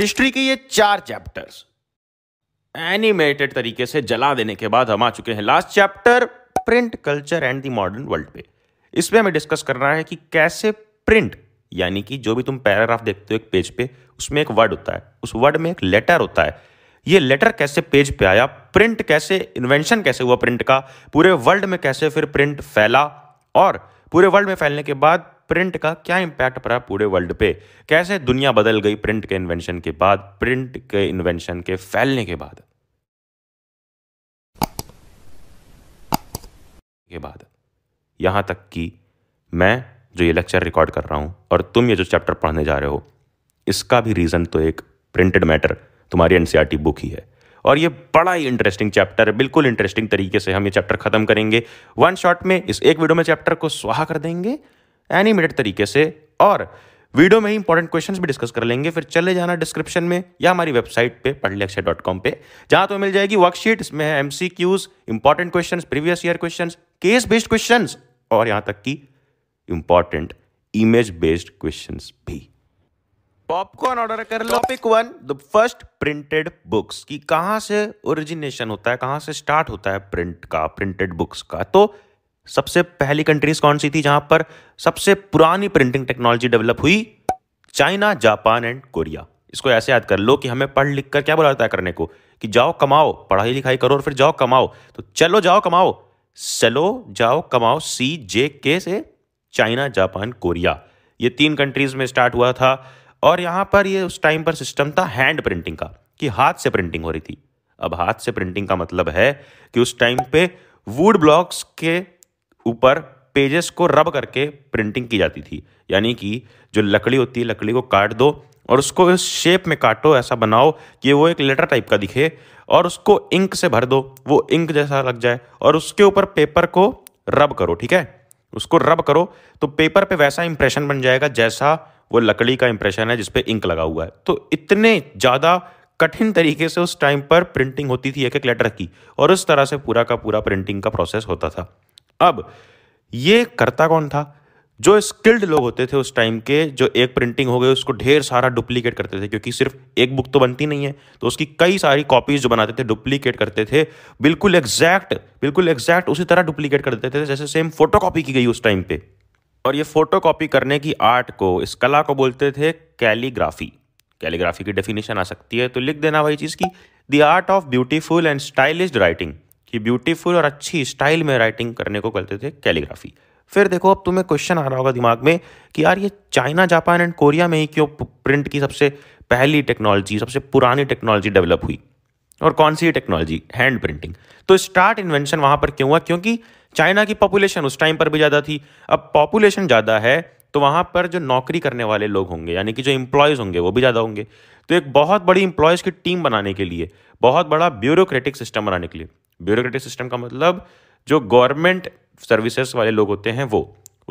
History के ये चार चैप्टर्स एनिमेटेड तरीके से जला देने के बाद हम आ चुके हैं last chapter print culture and the modern world पे इसमें हमें डिस्कस करना है कि कैसे प्रिंट यानी कि जो भी तुम पैराग्राफ देखते हो एक पेज पे उसमें एक वर्ड होता है उस वर्ड में एक लेटर होता है ये लेटर कैसे पेज पे आया प्रिंट कैसे इन्वेंशन कैसे हुआ प्रिंट का पूरे वर्ल्ड में कैसे फिर प्रिंट फैला और पूरे वर्ल्ड में फैलने के बाद प्रिंट का क्या इम्पैक्ट पड़ा पूरे वर्ल्ड पे कैसे दुनिया बदल गई प्रिंट के इन्वेंशन के बाद प्रिंट के इन्वेंशन के फैलने के बाद के बाद यहाँ तक कि मैं जो ये लेक्चर रिकॉर्ड कर रहा हूँ और तुम ये जो चैप्टर पढ़ने जा रहे हो इसका भी रीज़न तो एक प्रिंटेड मैटर तुम्हारी एन बुक e ही है और ये बड़ा ही इंटरेस्टिंग चैप्टर है बिल्कुल इंटरेस्टिंग तरीके से हम ये चैप्टर खत्म करेंगे वन शॉट में इस एक वीडियो में चैप्टर को स्वाहा कर देंगे एनिमेटेड तरीके से और वीडियो में ही इंपॉर्टेंट क्वेश्चन भी डिस्कस कर लेंगे फिर चले जाना डिस्क्रिप्शन में या हमारी वेबसाइट पे पढ़ लक्ष्य डॉट कॉम पे जहां तो मिल जाएगी वर्कशीट इसमें है M C Qs important question previous year question case based question और यहां तक की इंपॉर्टेंट इमेज बेस्ड क्वेश्चन भी पॉपकॉर्न ऑर्डर कर लो pick one the first printed books की कहां से ओरिजिनेशन होता है कहां से स्टार्ट होता है प्रिंट का प्रिंटेड बुक्स का तो सबसे पहली कंट्रीज कौन सी थी जहां पर सबसे पुरानी प्रिंटिंग टेक्नोलॉजी डेवलप हुई चाइना जापान एंड कोरिया इसको ऐसे याद कर लो कि हमें पढ़ लिख कर क्या बुलाता है करने को कि जाओ कमाओ पढ़ाई लिखाई करो और फिर जाओ कमाओ तो चलो जाओ कमाओ चलो जाओ कमाओ सी जे के से चाइना जापान कोरिया ये तीन कंट्रीज में स्टार्ट हुआ था और यहाँ पर ये उस टाइम पर सिस्टम था हैंड प्रिंटिंग का कि हाथ से प्रिंटिंग हो रही थी अब हाथ से प्रिंटिंग का मतलब है कि उस टाइम पे वुड ब्लॉक्स के ऊपर पेजेस को रब करके प्रिंटिंग की जाती थी यानी कि जो लकड़ी होती है लकड़ी को काट दो और उसको इस शेप में काटो ऐसा बनाओ कि वो एक लेटर टाइप का दिखे और उसको इंक से भर दो वो इंक जैसा लग जाए और उसके ऊपर पेपर को रब करो ठीक है उसको रब करो तो पेपर पे वैसा इंप्रेशन बन जाएगा जैसा वो लकड़ी का इंप्रेशन है जिसपे इंक लगा हुआ है तो इतने ज़्यादा कठिन तरीके से उस टाइम पर प्रिंटिंग होती थी एक एक लेटर की और उस तरह से पूरा का पूरा प्रिंटिंग का प्रोसेस होता था अब ये करता कौन था जो स्किल्ड लोग होते थे उस टाइम के जो एक प्रिंटिंग हो गई उसको ढेर सारा डुप्लीकेट करते थे क्योंकि सिर्फ एक बुक तो बनती नहीं है तो उसकी कई सारी कॉपीज जो बनाते थे डुप्लीकेट करते थे बिल्कुल एग्जैक्ट बिल्कुल एग्जैक्ट उसी तरह डुप्लीकेट कर देते थे जैसे सेम फोटो कॉपी की गई उस टाइम पे और ये फोटो कॉपी करने की आर्ट को इस कला को बोलते थे कैलीग्राफी कैलीग्राफी की डेफिनेशन आ सकती है तो लिख देना वही चीज़ की the art of beautiful and stylish writing कि ब्यूटीफुल और अच्छी स्टाइल में राइटिंग करने को कहते थे कैलीग्राफी फिर देखो अब तुम्हें क्वेश्चन आ रहा होगा दिमाग में कि यार ये चाइना जापान एंड कोरिया में ही क्यों प्रिंट की सबसे पहली टेक्नोलॉजी सबसे पुरानी टेक्नोलॉजी डेवलप हुई और कौन सी टेक्नोलॉजी हैंड प्रिंटिंग तो स्टार्ट इन्वेंशन वहाँ पर क्यों हुआ क्योंकि चाइना की पॉपुलेशन उस टाइम पर भी ज़्यादा थी अब पॉपुलेशन ज़्यादा है तो वहाँ पर जो नौकरी करने वाले लोग होंगे यानी कि जो इंप्लॉयज होंगे वो भी ज़्यादा होंगे तो एक बहुत बड़ी इंप्लॉयज़ की टीम बनाने के लिए बहुत बड़ा ब्यूरोक्रेटिक सिस्टम बनाने के लिए ब्यूरोक्रेटिक सिस्टम का मतलब जो गवर्नमेंट सर्विसेज वाले लोग होते हैं वो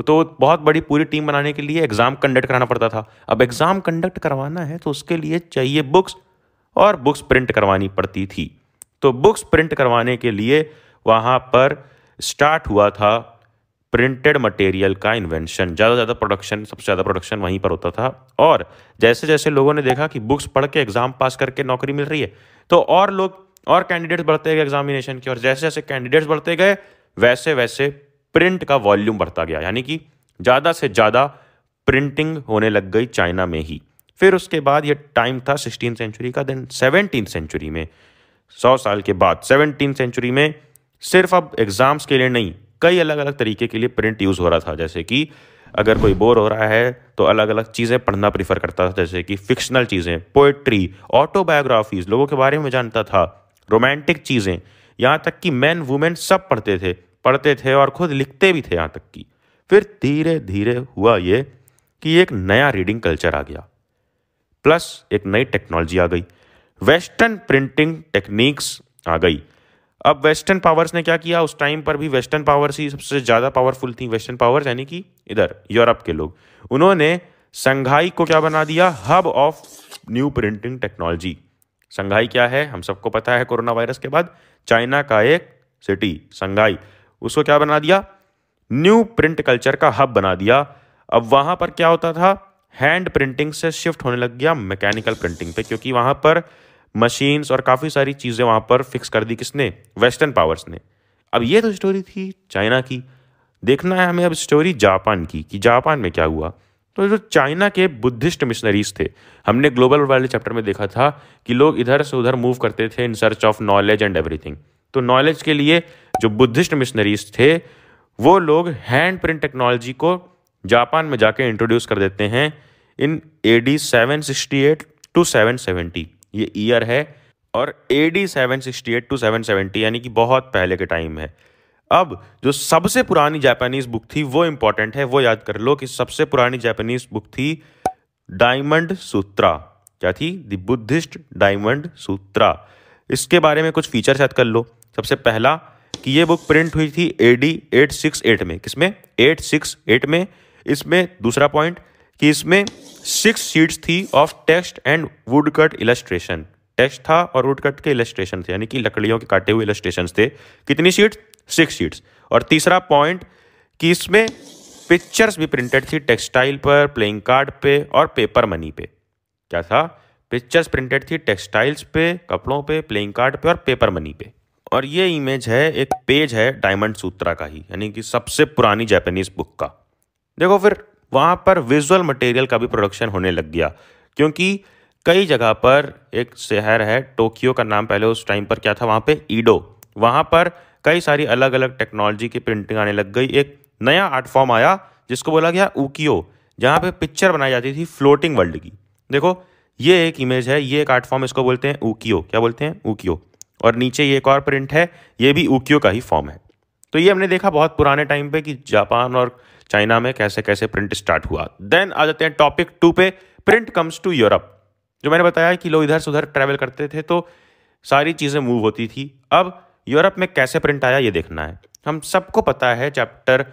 तो बहुत बड़ी पूरी टीम बनाने के लिए एग्ज़ाम कंडक्ट कराना पड़ता था अब एग्ज़ाम कंडक्ट करवाना है तो उसके लिए चाहिए बुक्स और बुक्स प्रिंट करवानी पड़ती थी तो बुक्स प्रिंट करवाने के लिए वहाँ पर स्टार्ट हुआ था प्रिंटेड मटेरियल का इन्वेंशन ज़्यादा से ज़्यादा प्रोडक्शन सबसे ज़्यादा प्रोडक्शन वहीं पर होता था और जैसे जैसे लोगों ने देखा कि बुक्स पढ़ के एग्ज़ाम पास करके नौकरी मिल रही है तो और लोग और कैंडिडेट्स बढ़ते गए एग्जामिनेशन के और जैसे जैसे कैंडिडेट्स बढ़ते गए वैसे वैसे प्रिंट का वॉल्यूम बढ़ता गया यानी कि ज़्यादा से ज़्यादा प्रिंटिंग होने लग गई चाइना में ही फिर उसके बाद ये टाइम था सिक्सटीन सेंचुरी का देन सेवनटीन सेंचुरी में सौ साल के बाद सेवनटीन सेंचुरी में सिर्फ अब एग्ज़ाम्स के लिए नहीं कई अलग अलग तरीके के लिए प्रिंट यूज़ हो रहा था जैसे कि अगर कोई बोर हो रहा है तो अलग अलग चीज़ें पढ़ना प्रीफर करता था जैसे कि फिक्शनल चीज़ें पोइट्री ऑटोबायोग्राफीज़ लोगों के बारे में जानता था रोमांटिक चीज़ें यहाँ तक कि मैन वुमेन सब पढ़ते थे पढ़ते थे और खुद लिखते भी थे यहाँ तक कि फिर धीरे धीरे हुआ ये कि एक नया रीडिंग कल्चर आ गया प्लस एक नई टेक्नोलॉजी आ गई वेस्टर्न प्रिंटिंग टेक्निक्स आ गई अब वेस्टर्न पावर्स ने क्या किया उस टाइम पर भी वेस्टर्न पावर्स ही सबसे ज़्यादा पावरफुल थी वेस्टर्न पावर्स यानी कि इधर यूरोप के लोग उन्होंने संघाई को क्या बना दिया hub of new printing technology Shanghai क्या है हम सबको पता है कोरोना वायरस के बाद चाइना का एक सिटी संघाई उसको क्या बना दिया न्यू प्रिंट कल्चर का हब बना दिया अब वहां पर क्या होता था हैंड प्रिंटिंग से शिफ्ट होने लग गया मैकेनिकल प्रिंटिंग पे क्योंकि वहां पर मशीन्स और काफ़ी सारी चीज़ें वहां पर फिक्स कर दी किसने वेस्टर्न पावर्स ने अब ये तो स्टोरी थी चाइना की देखना है हमें अब स्टोरी जापान की कि जापान में क्या हुआ तो जो चाइना के बुद्धिस्ट मिशनरीज थे हमने ग्लोबल वाले चैप्टर में देखा था कि लोग इधर से उधर मूव करते थे in search of knowledge and everything तो नॉलेज के लिए जो बुद्धिस्ट मिशनरीज थे वो लोग हैंड प्रिंट टेक्नोलॉजी को जापान में जाके इंट्रोड्यूस कर देते हैं in A D seven sixty eight to seven seventy ये ईयर है और A D seven sixty eight to seven seventy यानी कि बहुत पहले के टाइम है अब जो सबसे पुरानी जापानीज़ बुक थी वो इंपॉर्टेंट है वो याद कर लो कि सबसे पुरानी जापानीज़ बुक थी डायमंड सूत्रा क्या थी द बुद्धिस्ट डायमंड सूत्रा इसके बारे में कुछ फीचर्स याद कर लो सबसे पहला कि ये बुक प्रिंट हुई थी A D eight six eight में किसमें एट सिक्स एट में इसमें दूसरा पॉइंट कि इसमें सिक्स शीट्स थी of text and wood cut illustration text था और वुड कट के इलेस्ट्रेशन थे यानी कि लकड़ियों के काटे हुए इलेस्ट्रेशन थे कितनी सीट सिक्स शीट्स और तीसरा पॉइंट कि इसमें पिक्चर्स भी प्रिंटेड थी टेक्सटाइल पर प्लेइंग कार्ड पे और पेपर मनी पे क्या था पिक्चर्स प्रिंटेड थी टेक्सटाइल्स पे कपड़ों पे प्लेइंग कार्ड पे और पेपर मनी पे और ये इमेज है एक पेज है डायमंड सूत्रा का ही यानी कि सबसे पुरानी जापानीज बुक का देखो फिर वहाँ पर विजुअल मटेरियल का भी प्रोडक्शन होने लग गया क्योंकि कई जगह पर एक शहर है टोक्यो का नाम पहले उस टाइम पर क्या था वहाँ पे ईडो वहाँ पर कई सारी अलग अलग टेक्नोलॉजी की प्रिंटिंग आने लग गई एक नया आर्ट फॉर्म आया जिसको बोला गया ऊकीो जहाँ पे पिक्चर बनाई जाती थी फ्लोटिंग वर्ल्ड की देखो ये एक इमेज है ये एक आर्ट फॉर्म इसको बोलते हैं ऊकीो क्या बोलते हैं ऊकीो और नीचे ये एक और प्रिंट है ये भी ऊकीो का ही फॉर्म है तो ये हमने देखा बहुत पुराने टाइम पे कि जापान और चाइना में कैसे कैसे प्रिंट स्टार्ट हुआ देन आ जाते हैं टॉपिक टू पे प्रिंट कम्स टू यूरोप जो मैंने बताया कि लोग इधर से उधर ट्रैवल करते थे तो सारी चीज़ें मूव होती थी अब यूरोप में कैसे प्रिंट आया ये देखना है हम सबको पता है चैप्टर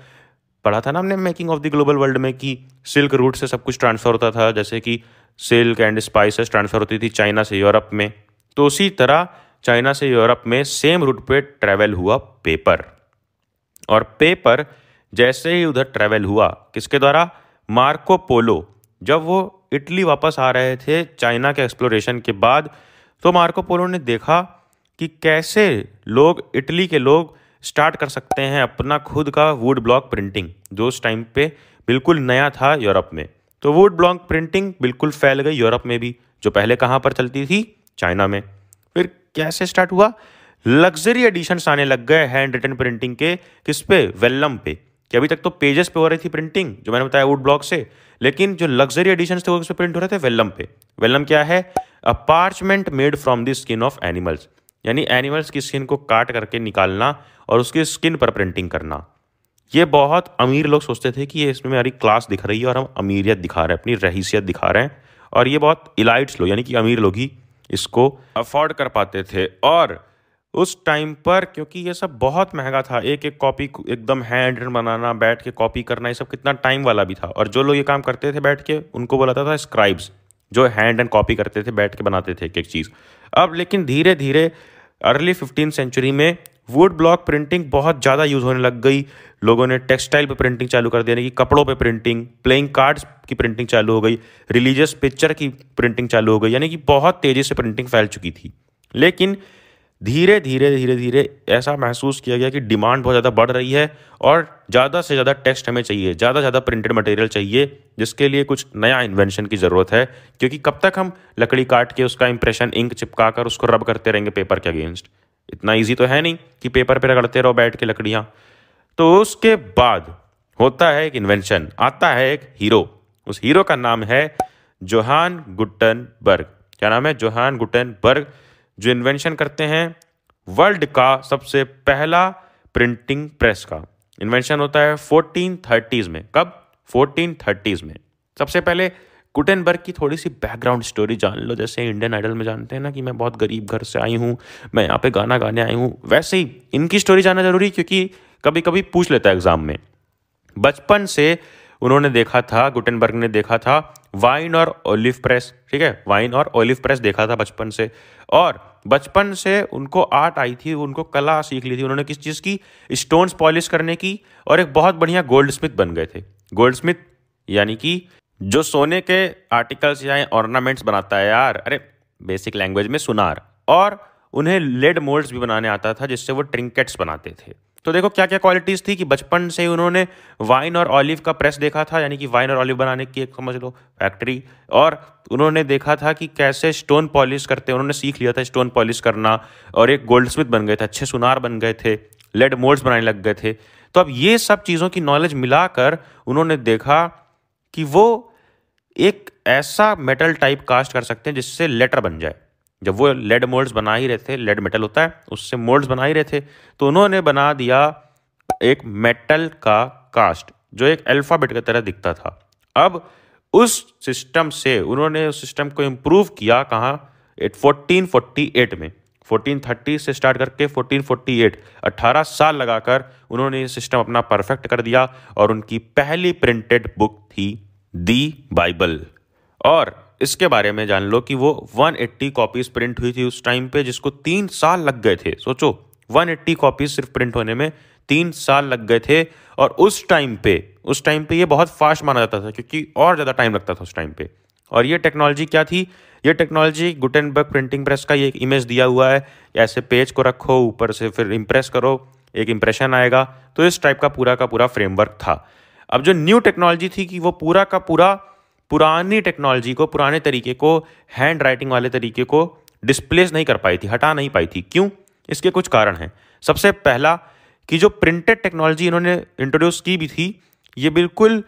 पढ़ा था ना हमने making of the global world में कि सिल्क रूट से सब कुछ ट्रांसफ़र होता था जैसे कि सिल्क एंड स्पाइसेस ट्रांसफ़र होती थी चाइना से यूरोप में तो उसी तरह चाइना से यूरोप में सेम रूट पे ट्रैवल हुआ पेपर और पेपर जैसे ही उधर ट्रैवल हुआ किसके द्वारा मार्को पोलो जब वो इटली वापस आ रहे थे चाइना के एक्सप्लोरेशन के बाद तो मार्को पोलो ने देखा कि कैसे लोग इटली के लोग स्टार्ट कर सकते हैं अपना खुद का वुड ब्लॉक प्रिंटिंग जो उस टाइम पे बिल्कुल नया था यूरोप में तो वुड ब्लॉक प्रिंटिंग बिल्कुल फैल गई यूरोप में भी जो पहले कहाँ पर चलती थी चाइना में फिर कैसे स्टार्ट हुआ लग्जरी एडिशंस आने लग गए हैंड रिटन प्रिंटिंग के किस पे वेल्लम पे कि अभी तक तो पेजेस पे हो रही थी प्रिंटिंग जो मैंने बताया वुड ब्लॉक से लेकिन जो लग्जरी एडिशन थे वो किस पे प्रिंट हो रहे थे वेल्लम पे वेल्लम क्या है a parchment made from the skin of animals यानी एनिमल्स की स्किन को काट करके निकालना और उसकी स्किन पर प्रिंटिंग करना ये बहुत अमीर लोग सोचते थे कि ये इसमें हमारी क्लास दिख रही है और हम अमीरियत दिखा रहे हैं अपनी रहीसियत दिखा रहे हैं और ये बहुत इलाइट्स लोग यानी कि अमीर लोग ही इसको अफोर्ड कर पाते थे और उस टाइम पर क्योंकि ये सब बहुत महंगा था एक एक कॉपी एकदम हैंड बनाना बैठ के कॉपी करना ये सब कितना टाइम वाला भी था और जो लोग ये काम करते थे बैठ के उनको बोलाता था स्क्राइब्स जो हैंड एंड कॉपी करते थे बैठ के बनाते थे एक एक चीज़ अब लेकिन धीरे धीरे अर्ली फिफ्टीन सेंचुरी में वुड ब्लॉक प्रिंटिंग बहुत ज़्यादा यूज़ होने लग गई लोगों ने टेक्सटाइल पे प्रिंटिंग चालू कर दी यानी कि कपड़ों पे प्रिंटिंग प्लेइंग कार्ड्स की प्रिंटिंग चालू हो गई रिलीजियस पिक्चर की प्रिंटिंग चालू हो गई यानी कि बहुत तेज़ी से प्रिंटिंग फैल चुकी थी लेकिन धीरे धीरे धीरे धीरे ऐसा महसूस किया गया कि डिमांड बहुत ज़्यादा बढ़ रही है और ज़्यादा से ज़्यादा टेस्ट हमें चाहिए ज़्यादा से ज़्यादा प्रिंटेड मटेरियल चाहिए जिसके लिए कुछ नया इन्वेंशन की ज़रूरत है क्योंकि कब तक हम लकड़ी काट के उसका इंप्रेशन इंक चिपका कर उसको रब करते रहेंगे पेपर के अगेंस्ट इतना ईजी तो है नहीं कि पेपर पर रगड़ते रहो बैठ के लकड़ियाँ तो उसके बाद होता है एक इन्वेंशन आता है एक हीरो उस हीरो का नाम है जोहान बर्ग क्या नाम है जोहान बर्ग जो इन्वेंशन करते हैं वर्ल्ड का सबसे पहला प्रिंटिंग प्रेस का इन्वेंशन होता है फोर्टीन थर्टीज़ में कब फोर्टीन थर्टीज़ में सबसे पहले गुटेनबर्ग की थोड़ी सी बैकग्राउंड स्टोरी जान लो जैसे इंडियन आइडल में जानते हैं ना कि मैं बहुत गरीब घर से आई हूँ मैं यहाँ पे गाना गाने आई हूँ वैसे ही इनकी स्टोरी जानना जरूरी क्योंकि कभी कभी पूछ लेता है एग्ज़ाम में बचपन से उन्होंने देखा था गुटेनबर्ग ने देखा था वाइन और ओलिव प्रेस ठीक है वाइन और ओलिव प्रेस देखा था बचपन से और बचपन से उनको आर्ट आई थी उनको कला सीख ली थी उन्होंने किस चीज़ की स्टोन्स पॉलिश करने की और एक बहुत बढ़िया गोल्ड स्मिथ बन गए थे गोल्ड स्मिथ यानी कि जो सोने के आर्टिकल्स या ऑर्नामेंट्स बनाता है यार अरे बेसिक लैंग्वेज में सुनार और उन्हें लेड मोल्ड्स भी बनाने आता था जिससे वो ट्रिंकेट्स बनाते थे तो देखो क्या क्या क्वालिटीज़ थी कि बचपन से उन्होंने वाइन और ऑलिव का प्रेस देखा था यानी कि वाइन और ऑलिव बनाने की एक समझ लो फैक्ट्री और उन्होंने देखा था कि कैसे स्टोन पॉलिश करते हैं उन्होंने सीख लिया था स्टोन पॉलिश करना और एक गोल्ड स्मिथ बन गए थे अच्छे सुनार बन गए थे लेड मोल्ड्स बनाने लग गए थे तो अब ये सब चीज़ों की नॉलेज मिलाकर उन्होंने देखा कि वो एक ऐसा मेटल टाइप कास्ट कर सकते हैं जिससे लेटर बन जाए जब वो लेड मोल्ड्स बना ही रहे थे लेड मेटल होता है उससे मोल्ड्स बना ही रहे थे तो उन्होंने बना दिया एक मेटल का कास्ट जो एक अल्फ़ाबेट की तरह दिखता था अब उस सिस्टम से उन्होंने उस सिस्टम को इम्प्रूव किया कहाँ एट फोर्टीन फोर्टी एट में थर्टी से स्टार्ट करके फोर्टीन फोर्टी एट अट्ठारह साल लगाकर उन्होंने ये सिस्टम अपना परफेक्ट कर दिया और उनकी पहली प्रिंटेड बुक थी दी बाइबल और इसके बारे में जान लो कि वो 180 एट्टी कॉपीज़ प्रिंट हुई थी उस टाइम पे जिसको तीन साल लग गए थे सोचो 180 एट्टी कॉपीज़ सिर्फ प्रिंट होने में तीन साल लग गए थे और उस टाइम पे उस टाइम पे ये बहुत फास्ट माना जाता था क्योंकि और ज़्यादा टाइम लगता था उस टाइम पे और ये टेक्नोलॉजी क्या थी ये टेक्नोलॉजी गुटनबर्ग प्रिंटिंग प्रेस का ये एक इमेज दिया हुआ है ऐसे पेज को रखो ऊपर से फिर इम्प्रेस करो एक इम्प्रेशन आएगा तो इस टाइप का पूरा का पूरा फ्रेमवर्क था अब जो न्यू टेक्नोलॉजी थी कि वो पूरा का पूरा पुरानी टेक्नोलॉजी को पुराने तरीके को हैंड राइटिंग वाले तरीके को डिस्प्लेस नहीं कर पाई थी हटा नहीं पाई थी क्यों इसके कुछ कारण हैं सबसे पहला कि जो प्रिंटेड टेक्नोलॉजी इन्होंने इंट्रोड्यूस की भी थी ये बिल्कुल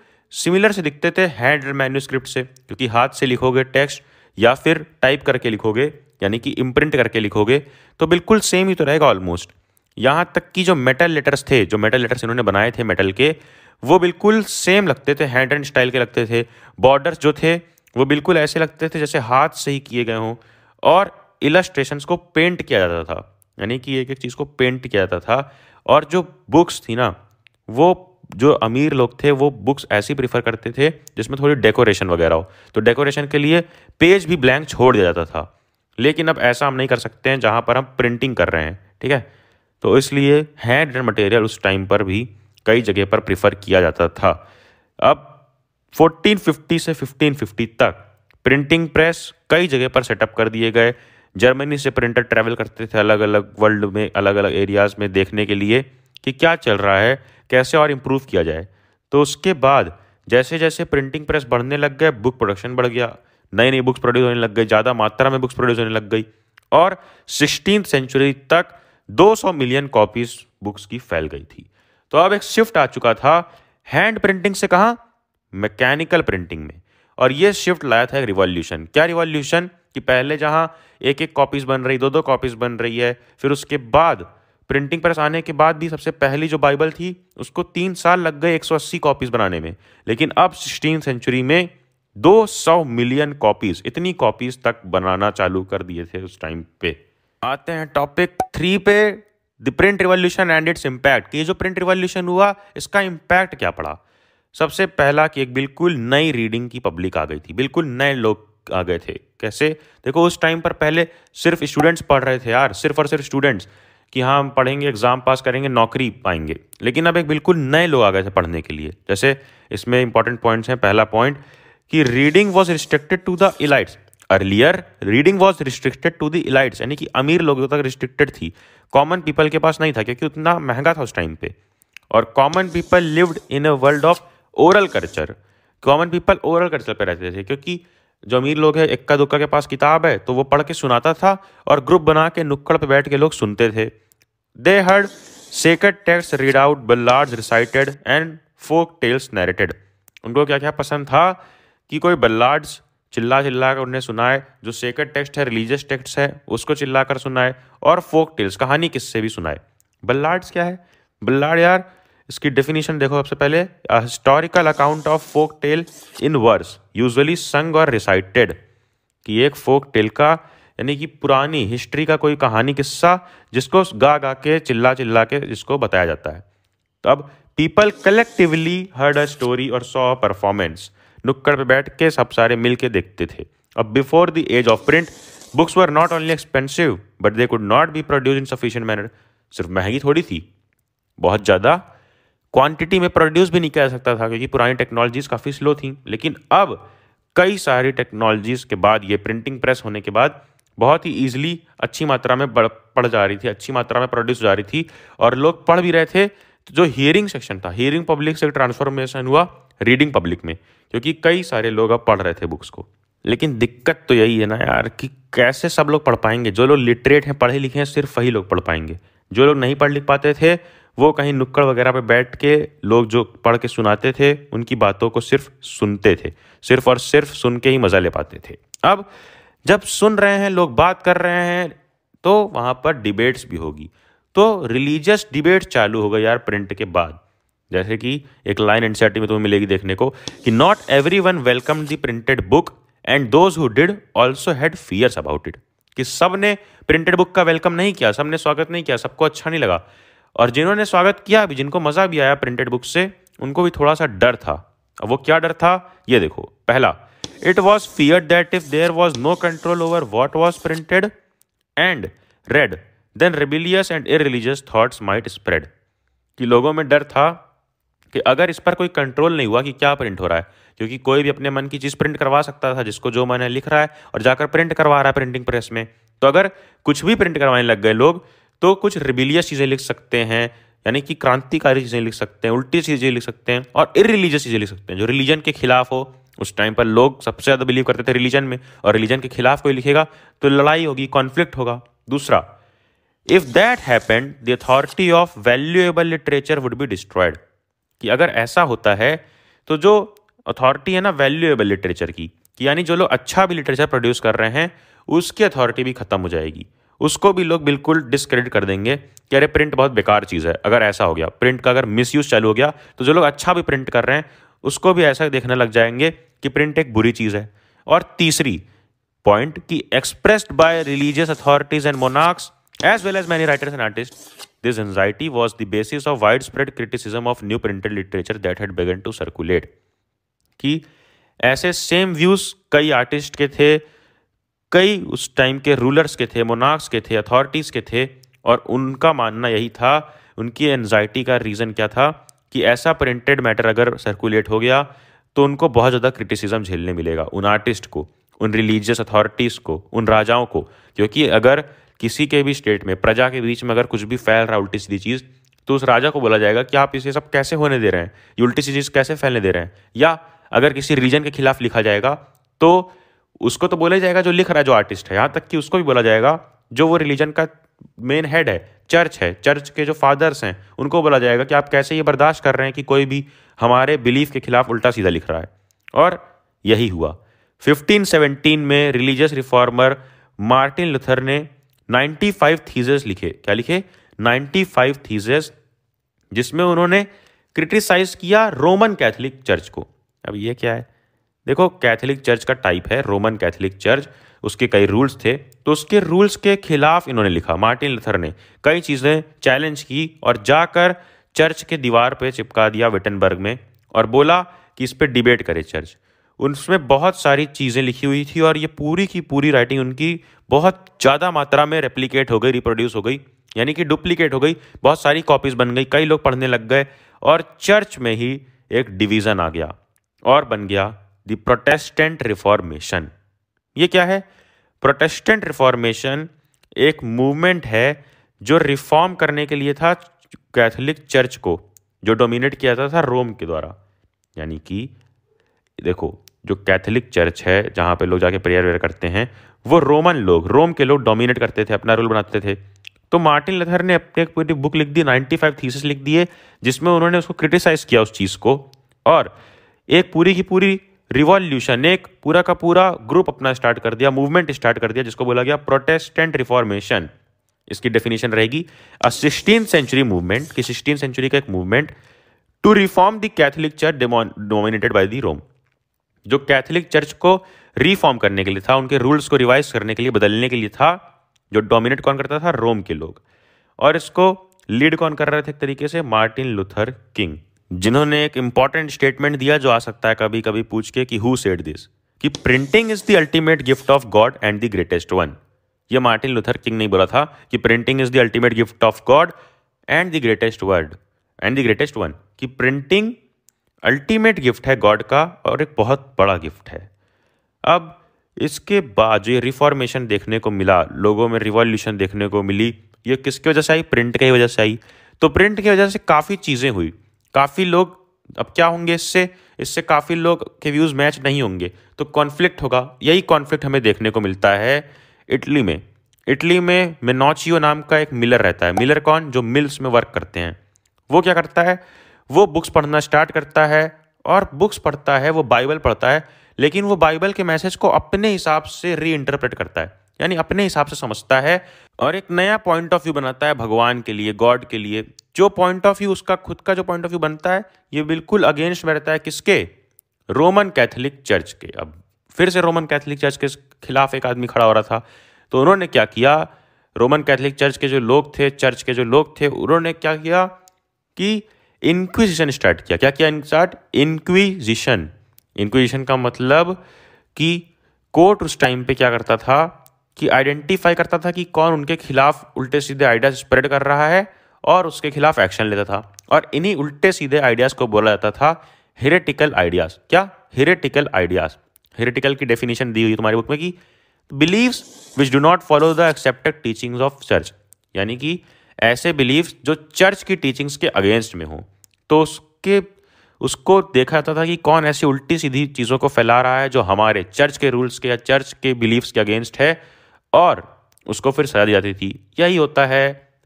सिमिलर से दिखते थे हैंड मैन्यूस्क्रिप्ट से क्योंकि हाथ से लिखोगे टेक्स्ट या फिर टाइप करके लिखोगे यानी कि इम्प्रिंट करके लिखोगे तो बिल्कुल सेम ही तो रहेगा ऑलमोस्ट यहाँ तक कि जो मेटल लेटर्स थे जो मेटल लेटर्स इन्होंने बनाए थे मेटल के वो बिल्कुल सेम लगते थे हैंड एंड स्टाइल के लगते थे बॉर्डर्स जो थे वो बिल्कुल ऐसे लगते थे जैसे हाथ से ही किए गए हों और इलस्ट्रेशंस को पेंट किया जाता था यानी कि एक एक चीज़ को पेंट किया जाता था और जो बुक्स थी ना वो जो अमीर लोग थे वो बुक्स ऐसी प्रीफर करते थे जिसमें थोड़ी डेकोरेशन वगैरह हो तो डेकोरेशन के लिए पेज भी ब्लैंक छोड़ दिया जाता था लेकिन अब ऐसा हम नहीं कर सकते हैं जहाँ पर हम प्रिंटिंग कर रहे हैं ठीक है तो इसलिए हैंड एंड मटेरियल उस टाइम पर भी कई जगह पर प्रिफ़र किया जाता था अब 1450 से 1550 तक प्रिंटिंग प्रेस कई जगह पर सेटअप कर दिए गए जर्मनी से प्रिंटर ट्रैवल करते थे अलग अलग वर्ल्ड में अलग अलग एरियाज़ में देखने के लिए कि क्या चल रहा है कैसे और इम्प्रूव किया जाए तो उसके बाद जैसे जैसे प्रिंटिंग प्रेस बढ़ने लग गए बुक प्रोडक्शन बढ़ गया नई नई बुक्स प्रोड्यूस होने लग गई ज़्यादा मात्रा में बुक्स प्रोड्यूस होने लग गई और सिक्सटीन सेंचुरी तक 200 मिलियन कॉपीज़ बुक्स की फैल गई थी तो अब एक शिफ्ट आ चुका था हैंड प्रिंटिंग से कहा मैकेनिकल प्रिंटिंग में और यह शिफ्ट लाया था एक रिवॉल्यूशन क्या रिवॉल्यूशन कि पहले जहां एक एक कॉपीज़ बन रही दो दो कॉपीज़ बन रही है फिर उसके बाद प्रिंटिंग प्रेस आने के बाद भी सबसे पहली जो बाइबल थी उसको तीन साल लग गए 180 कॉपीज़ बनाने में लेकिन अब सिक्सटीन सेंचुरी में 200 मिलियन कॉपीज़ इतनी कॉपीज़ तक बनाना चालू कर दिए थे उस टाइम पे आते हैं टॉपिक थ्री पे the print revolution and its impact ये जो प्रिंट रिवॉल्यूशन हुआ इसका इम्पैक्ट क्या पड़ा सबसे पहला कि एक बिल्कुल नई रीडिंग की पब्लिक आ गई थी बिल्कुल नए लोग आ गए थे कैसे देखो उस टाइम पर पहले सिर्फ स्टूडेंट्स पढ़ रहे थे यार सिर्फ और सिर्फ स्टूडेंट्स कि हाँ हम पढ़ेंगे एग्ज़ाम पास करेंगे नौकरी पाएंगे लेकिन अब एक बिल्कुल नए लोग आ गए थे पढ़ने के लिए जैसे इसमें इंपॉर्टेंट पॉइंट्स हैं पहला पॉइंट कि reading was restricted to the elites earlier reading was restricted to the elites यानी कि अमीर लोगों तक रिस्ट्रिक्टेड थी कॉमन पीपल के पास नहीं था क्योंकि उतना महंगा था उस टाइम पे और common people lived in a world of oral culture common people oral culture पे रहते थे क्योंकि जो अमीर लोग हैं इक्का दुक्का के पास किताब है तो वो पढ़ के सुनाता था और ग्रुप बना के नुक्कड़ पे बैठ के लोग सुनते थे they heard sacred texts read out ballads recited and folk tales narrated उनको क्या क्या पसंद था कि कोई बल्लार्ड्स चिल्ला चिल्ला कर उन्हें सुनाए जो सेक्रेट टेक्स्ट है रिलीजियस टेक्स्ट है उसको चिल्ला कर सुनाए और फोक टेल्स कहानी किससे भी सुनाए बल्लाड्स क्या है बल्लाड यार इसकी डेफिनेशन देखो सबसे पहले historical account of folk tale in verse usually sung और रिसाइटेड कि एक फोक टेल का यानी कि पुरानी हिस्ट्री का कोई कहानी किस्सा जिसको गा गा के चिल्ला चिल्ला के जिसको बताया जाता है तो अब people collectively heard a story और सॉ अ परफॉर्मेंस नुक्कड़ पे बैठ के सब सारे मिल के देखते थे अब before the age of print books were not only expensive but they could not be produce in sufficient manner सिर्फ महंगी थोड़ी थी बहुत ज़्यादा क्वांटिटी में प्रोड्यूस भी नहीं किया जा सकता था क्योंकि पुरानी टेक्नोलॉजीज़ काफ़ी स्लो थी लेकिन अब कई सारी टेक्नोलॉजीज़ के बाद ये प्रिंटिंग प्रेस होने के बाद बहुत ही ईजिली अच्छी मात्रा में पढ़ जा रही थी अच्छी मात्रा में प्रोड्यूस जा रही थी और लोग पढ़ भी रहे थे तो जो हियरिंग सेक्शन था हियरिंग पब्लिक से ट्रांसफॉर्मेशन हुआ रीडिंग पब्लिक में क्योंकि कई सारे लोग अब पढ़ रहे थे बुक्स को लेकिन दिक्कत तो यही है ना यार कि कैसे सब लोग पढ़ पाएंगे जो लोग लिटरेट हैं पढ़े लिखे हैं सिर्फ वही लोग पढ़ पाएंगे जो लोग नहीं पढ़ लिख पाते थे वो कहीं नुक्कड़ वगैरह पे बैठ के लोग जो पढ़ के सुनाते थे उनकी बातों को सिर्फ सुनते थे सिर्फ और सिर्फ सुन के ही मज़ा ले पाते थे अब जब सुन रहे हैं लोग बात कर रहे हैं तो वहाँ पर डिबेट्स भी होगी तो रिलीजियस डिबेट चालू हो गई यार प्रिंट के बाद जैसे कि एक लाइन एनसीआरटी में तुम्हें मिलेगी देखने को कि not everyone welcome the printed book and those who did also had fears about it कि सब ने प्रिंटेड बुक का वेलकम नहीं किया सब ने स्वागत नहीं किया सबको अच्छा नहीं लगा और जिन्होंने स्वागत किया भी जिनको मज़ा भी आया प्रिंटेड बुक से उनको भी थोड़ा सा डर था अब वो क्या डर था ये देखो पहला it was fear that if there was no control over what was printed and read then rebellious and religious thoughts might spread कि लोगों में डर था कि अगर इस पर कोई कंट्रोल नहीं हुआ कि क्या प्रिंट हो रहा है क्योंकि कोई भी अपने मन की चीज़ प्रिंट करवा सकता था जिसको जो मन है लिख रहा है और जाकर प्रिंट करवा रहा है प्रिंटिंग प्रेस में तो अगर कुछ भी प्रिंट करवाने लग गए लोग तो कुछ रिबिलियस चीज़ें लिख सकते हैं यानी कि क्रांतिकारी चीज़ें लिख सकते हैं उल्टी चीज़ें लिख सकते हैं और इरिलीजियस चीज़ें लिख सकते हैं जो रिलीजन के खिलाफ हो उस टाइम पर लोग सबसे ज़्यादा बिलीव करते थे रिलीजन में और रिलीजन के खिलाफ कोई लिखेगा तो लड़ाई होगी कॉन्फ्लिक्ट होगा दूसरा if that happened the authority of valuable literature would be destroyed कि अगर ऐसा होता है तो जो अथॉरिटी है ना वैल्यूएबल लिटरेचर की कि यानी जो लोग अच्छा भी लिटरेचर प्रोड्यूस कर रहे हैं उसकी अथॉरिटी भी ख़त्म हो जाएगी उसको भी लोग बिल्कुल डिस्क्रेडिट कर देंगे कि अरे प्रिंट बहुत बेकार चीज़ है अगर ऐसा हो गया प्रिंट का अगर मिसयूज चालू हो गया तो जो लोग अच्छा भी प्रिंट कर रहे हैं उसको भी ऐसा देखने लग जाएंगे कि प्रिंट एक बुरी चीज़ है और तीसरी पॉइंट कि expressed by religious authorities and monarchs as well as many writers and artist this This was the basis of widespread criticism of new printed literature that had began to circulate कि ऐसे same views कई artist के थे कई उस time के rulers के थे मोनार्क्स के थे अथॉरिटीज़ के थे और उनका मानना यही था उनकी एनजाइटी का रीज़न क्या था कि ऐसा प्रिंटेड मैटर अगर सर्कुलेट हो गया तो उनको बहुत ज़्यादा क्रिटिसिज्म झेलने मिलेगा उन आर्टिस्ट को उन रिलीजियस अथॉरिटीज़ को उन राजाओं को क्योंकि अगर किसी के भी स्टेट में प्रजा के बीच में अगर कुछ भी फैल रहा उल्टी सीधी चीज़ तो उस राजा को बोला जाएगा कि आप इसे सब कैसे होने दे रहे हैं ये उल्टी सीधी चीज़ कैसे फैलने दे रहे हैं या अगर किसी रीजन के खिलाफ लिखा जाएगा तो उसको तो बोला जाएगा जो लिख रहा है जो आर्टिस्ट है यहाँ तक कि उसको भी बोला जाएगा जो वो रिलीजन का मेन हेड है चर्च है चर्च के जो फादर्स हैं उनको बोला जाएगा कि आप कैसे ये बर्दाश्त कर रहे हैं कि कोई भी हमारे बिलीफ के खिलाफ उल्टा सीधा लिख रहा है और यही हुआ 1517 में रिलीजियस रिफॉर्मर मार्टिन लुथर ने 95 थीजेस लिखे क्या लिखे 95 थीजेस जिसमें उन्होंने क्रिटिसाइज किया रोमन कैथोलिक चर्च को अब ये क्या है देखो कैथोलिक चर्च का टाइप है रोमन कैथोलिक चर्च उसके कई रूल्स थे तो उसके रूल्स के खिलाफ इन्होंने लिखा मार्टिन लथर ने कई चीज़ें चैलेंज की और जाकर चर्च के दीवार पर चिपका दिया विटनबर्ग में और बोला कि इस पर डिबेट करे चर्च उसमें बहुत सारी चीज़ें लिखी हुई थी और ये पूरी की पूरी राइटिंग उनकी बहुत ज़्यादा मात्रा में रेप्लीकेट हो गई रिप्रोड्यूस हो गई यानी कि डुप्लीकेट हो गई बहुत सारी कॉपीज़ बन गई कई लोग पढ़ने लग गए और चर्च में ही एक डिवीज़न आ गया और बन गया द प्रोटेस्टेंट रिफॉर्मेशन ये क्या है प्रोटेस्टेंट रिफॉर्मेशन एक मूवमेंट है जो रिफॉर्म करने के लिए था कैथोलिक चर्च को जो डोमिनेट किया जाता था रोम के द्वारा यानी कि देखो जो कैथोलिक चर्च है जहाँ पे लोग जाके प्रेयर वेयर करते हैं वो रोमन लोग रोम के लोग डोमिनेट करते थे अपना रूल बनाते थे तो मार्टिन लथर ने अपने एक पूरी बुक लिख दी 95 फाइव थीसिस लिख दिए जिसमें उन्होंने उसको क्रिटिसाइज किया उस चीज़ को और एक पूरी की पूरी रिवॉल्यूशन एक पूरा का पूरा ग्रुप अपना स्टार्ट कर दिया मूवमेंट स्टार्ट कर दिया जिसको बोला गया प्रोटेस्टेंट रिफॉर्मेशन इसकी डेफिनेशन रहेगी अ सिक्सटीन सेंचुरी मूवमेंट कि सिक्सटीन सेंचुरी का एक movement to reform the Catholic church dominated by the Rome जो कैथोलिक चर्च को रिफॉर्म करने के लिए था उनके रूल्स को रिवाइज करने के लिए बदलने के लिए था जो डोमिनेट कौन करता था रोम के लोग और इसको लीड कौन कर रहे थे एक तरीके से मार्टिन लुथर किंग जिन्होंने एक इंपॉर्टेंट स्टेटमेंट दिया जो आ सकता है कभी कभी पूछ के कि हु सेड दिस कि printing is the ultimate gift of God and the greatest one ये मार्टिन लुथर किंग ने बोला था कि printing is the ultimate gift of God and the greatest word and the greatest one कि printing ultimate gift है God का और एक बहुत बड़ा गिफ्ट है अब इसके बाद जो ये रिफॉर्मेशन देखने को मिला लोगों में रिवॉल्यूशन देखने को मिली ये किसकी वजह से आई प्रिंट की वजह से आई तो प्रिंट की वजह से काफ़ी चीज़ें हुई काफ़ी लोग अब क्या होंगे इससे इससे काफ़ी लोग के व्यूज़ मैच नहीं होंगे तो कॉन्फ्लिक्ट होगा यही कॉन्फ्लिक्ट हमें देखने को मिलता है इटली में इटली में मेनोचियो नाम का एक मिलर रहता है मिलर कौन जो मिल्स में वर्क करते हैं वो क्या करता है वो बुक्स पढ़ना स्टार्ट करता है और बुक्स पढ़ता है वो बाइबल पढ़ता है लेकिन वो बाइबल के मैसेज को अपने हिसाब से री करता है यानी अपने हिसाब से समझता है और एक नया पॉइंट ऑफ व्यू बनाता है भगवान के लिए गॉड के लिए जो पॉइंट ऑफ व्यू उसका खुद का जो पॉइंट ऑफ व्यू बनता है ये बिल्कुल अगेंस्ट में रहता है किसके रोमन कैथोलिक चर्च के अब फिर से रोमन कैथोलिक चर्च के खिलाफ एक आदमी खड़ा हो रहा था तो उन्होंने क्या किया रोमन कैथोलिक चर्च के जो लोग थे चर्च के जो लोग थे उन्होंने क्या किया कि इंक्विजिशन स्टार्ट किया क्या किया स्टार्ट इंक्विजिशन इंक्विजिशन का मतलब कि कोर्ट उस टाइम पे क्या करता था कि आइडेंटिफाई करता था कि कौन उनके खिलाफ उल्टे सीधे आइडिया स्प्रेड कर रहा है और उसके खिलाफ एक्शन लेता था और इन्हीं उल्टे सीधे आइडियाज़ को बोला जाता था हेरेटिकल आइडियाज़ क्या हेरेटिकल आइडियाज़ हेरेटिकल की डेफिनेशन दी हुई तुम्हारी बुक में कि believe which do not follow the accepted teachings of church यानी कि ऐसे बिलीव्स जो चर्च की टीचिंग्स के अगेंस्ट में हों तो उसके उसको देखा जाता था कि कौन ऐसी उल्टी सीधी चीज़ों को फैला रहा है जो हमारे चर्च के रूल्स के या चर्च के बिलीव्स के अगेंस्ट है और उसको फिर सजा दी जाती थी यही होता है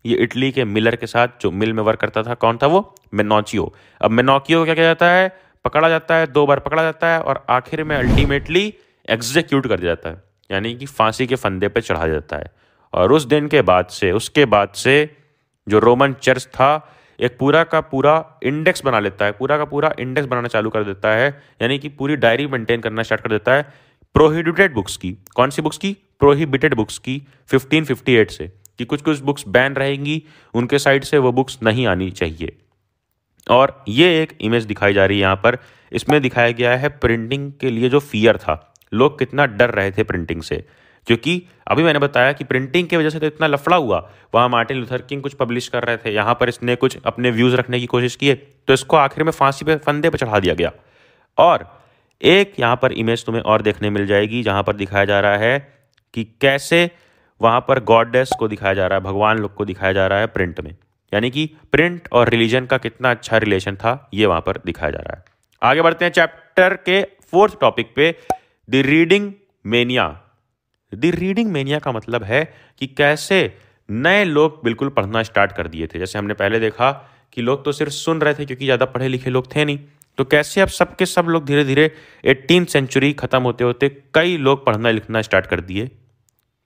ये इटली के मिलर के साथ जो मिल में वर्क करता था कौन था वो मेनोचियो अब मेनोकियो क्या किया जाता है पकड़ा जाता है दो बार पकड़ा जाता है और आखिर में अल्टीमेटली एग्जीक्यूट कर दिया जाता है यानी कि फांसी के फंदे पर चढ़ा जाता है और उस दिन के बाद से उसके बाद से जो रोमन चर्च था एक पूरा का पूरा इंडेक्स बना लेता है पूरा का पूरा इंडेक्स बनाना चालू कर देता है यानी कि पूरी डायरी मेंटेन करना स्टार्ट कर देता है प्रोहिबिटेड बुक्स की कौन सी बुक्स की प्रोहिबिटेड बुक्स की 1558 से कि कुछ कुछ बुक्स बैन रहेंगी उनके साइड से वो बुक्स नहीं आनी चाहिए और ये एक इमेज दिखाई जा रही है यहाँ पर इसमें दिखाया गया है प्रिंटिंग के लिए जो फियर था लोग कितना डर रहे थे प्रिंटिंग से जो कि अभी मैंने बताया कि प्रिंटिंग की वजह से तो इतना लफड़ा हुआ वहाँ मार्टिन लुथर किंग कुछ पब्लिश कर रहे थे यहाँ पर इसने कुछ अपने व्यूज़ रखने की कोशिश की तो इसको आखिर में फांसी पे फंदे पर चढ़ा दिया गया और एक यहाँ पर इमेज तुम्हें और देखने मिल जाएगी जहाँ पर दिखाया जा रहा है कि कैसे वहाँ पर गॉडेस को दिखाया जा रहा है भगवान लोग को दिखाया जा रहा है प्रिंट में यानी कि प्रिंट और रिलीजन का कितना अच्छा रिलेशन था ये वहाँ पर दिखाया जा रहा है आगे बढ़ते हैं चैप्टर के फोर्थ टॉपिक पे the reading mania the reading mania का मतलब है कि कैसे नए लोग बिल्कुल पढ़ना स्टार्ट कर दिए थे जैसे हमने पहले देखा कि लोग तो सिर्फ सुन रहे थे क्योंकि ज़्यादा पढ़े लिखे लोग थे नहीं तो कैसे अब सबके सब लोग धीरे धीरे एट्टीन सेंचुरी ख़त्म होते होते कई लोग पढ़ना लिखना स्टार्ट कर दिए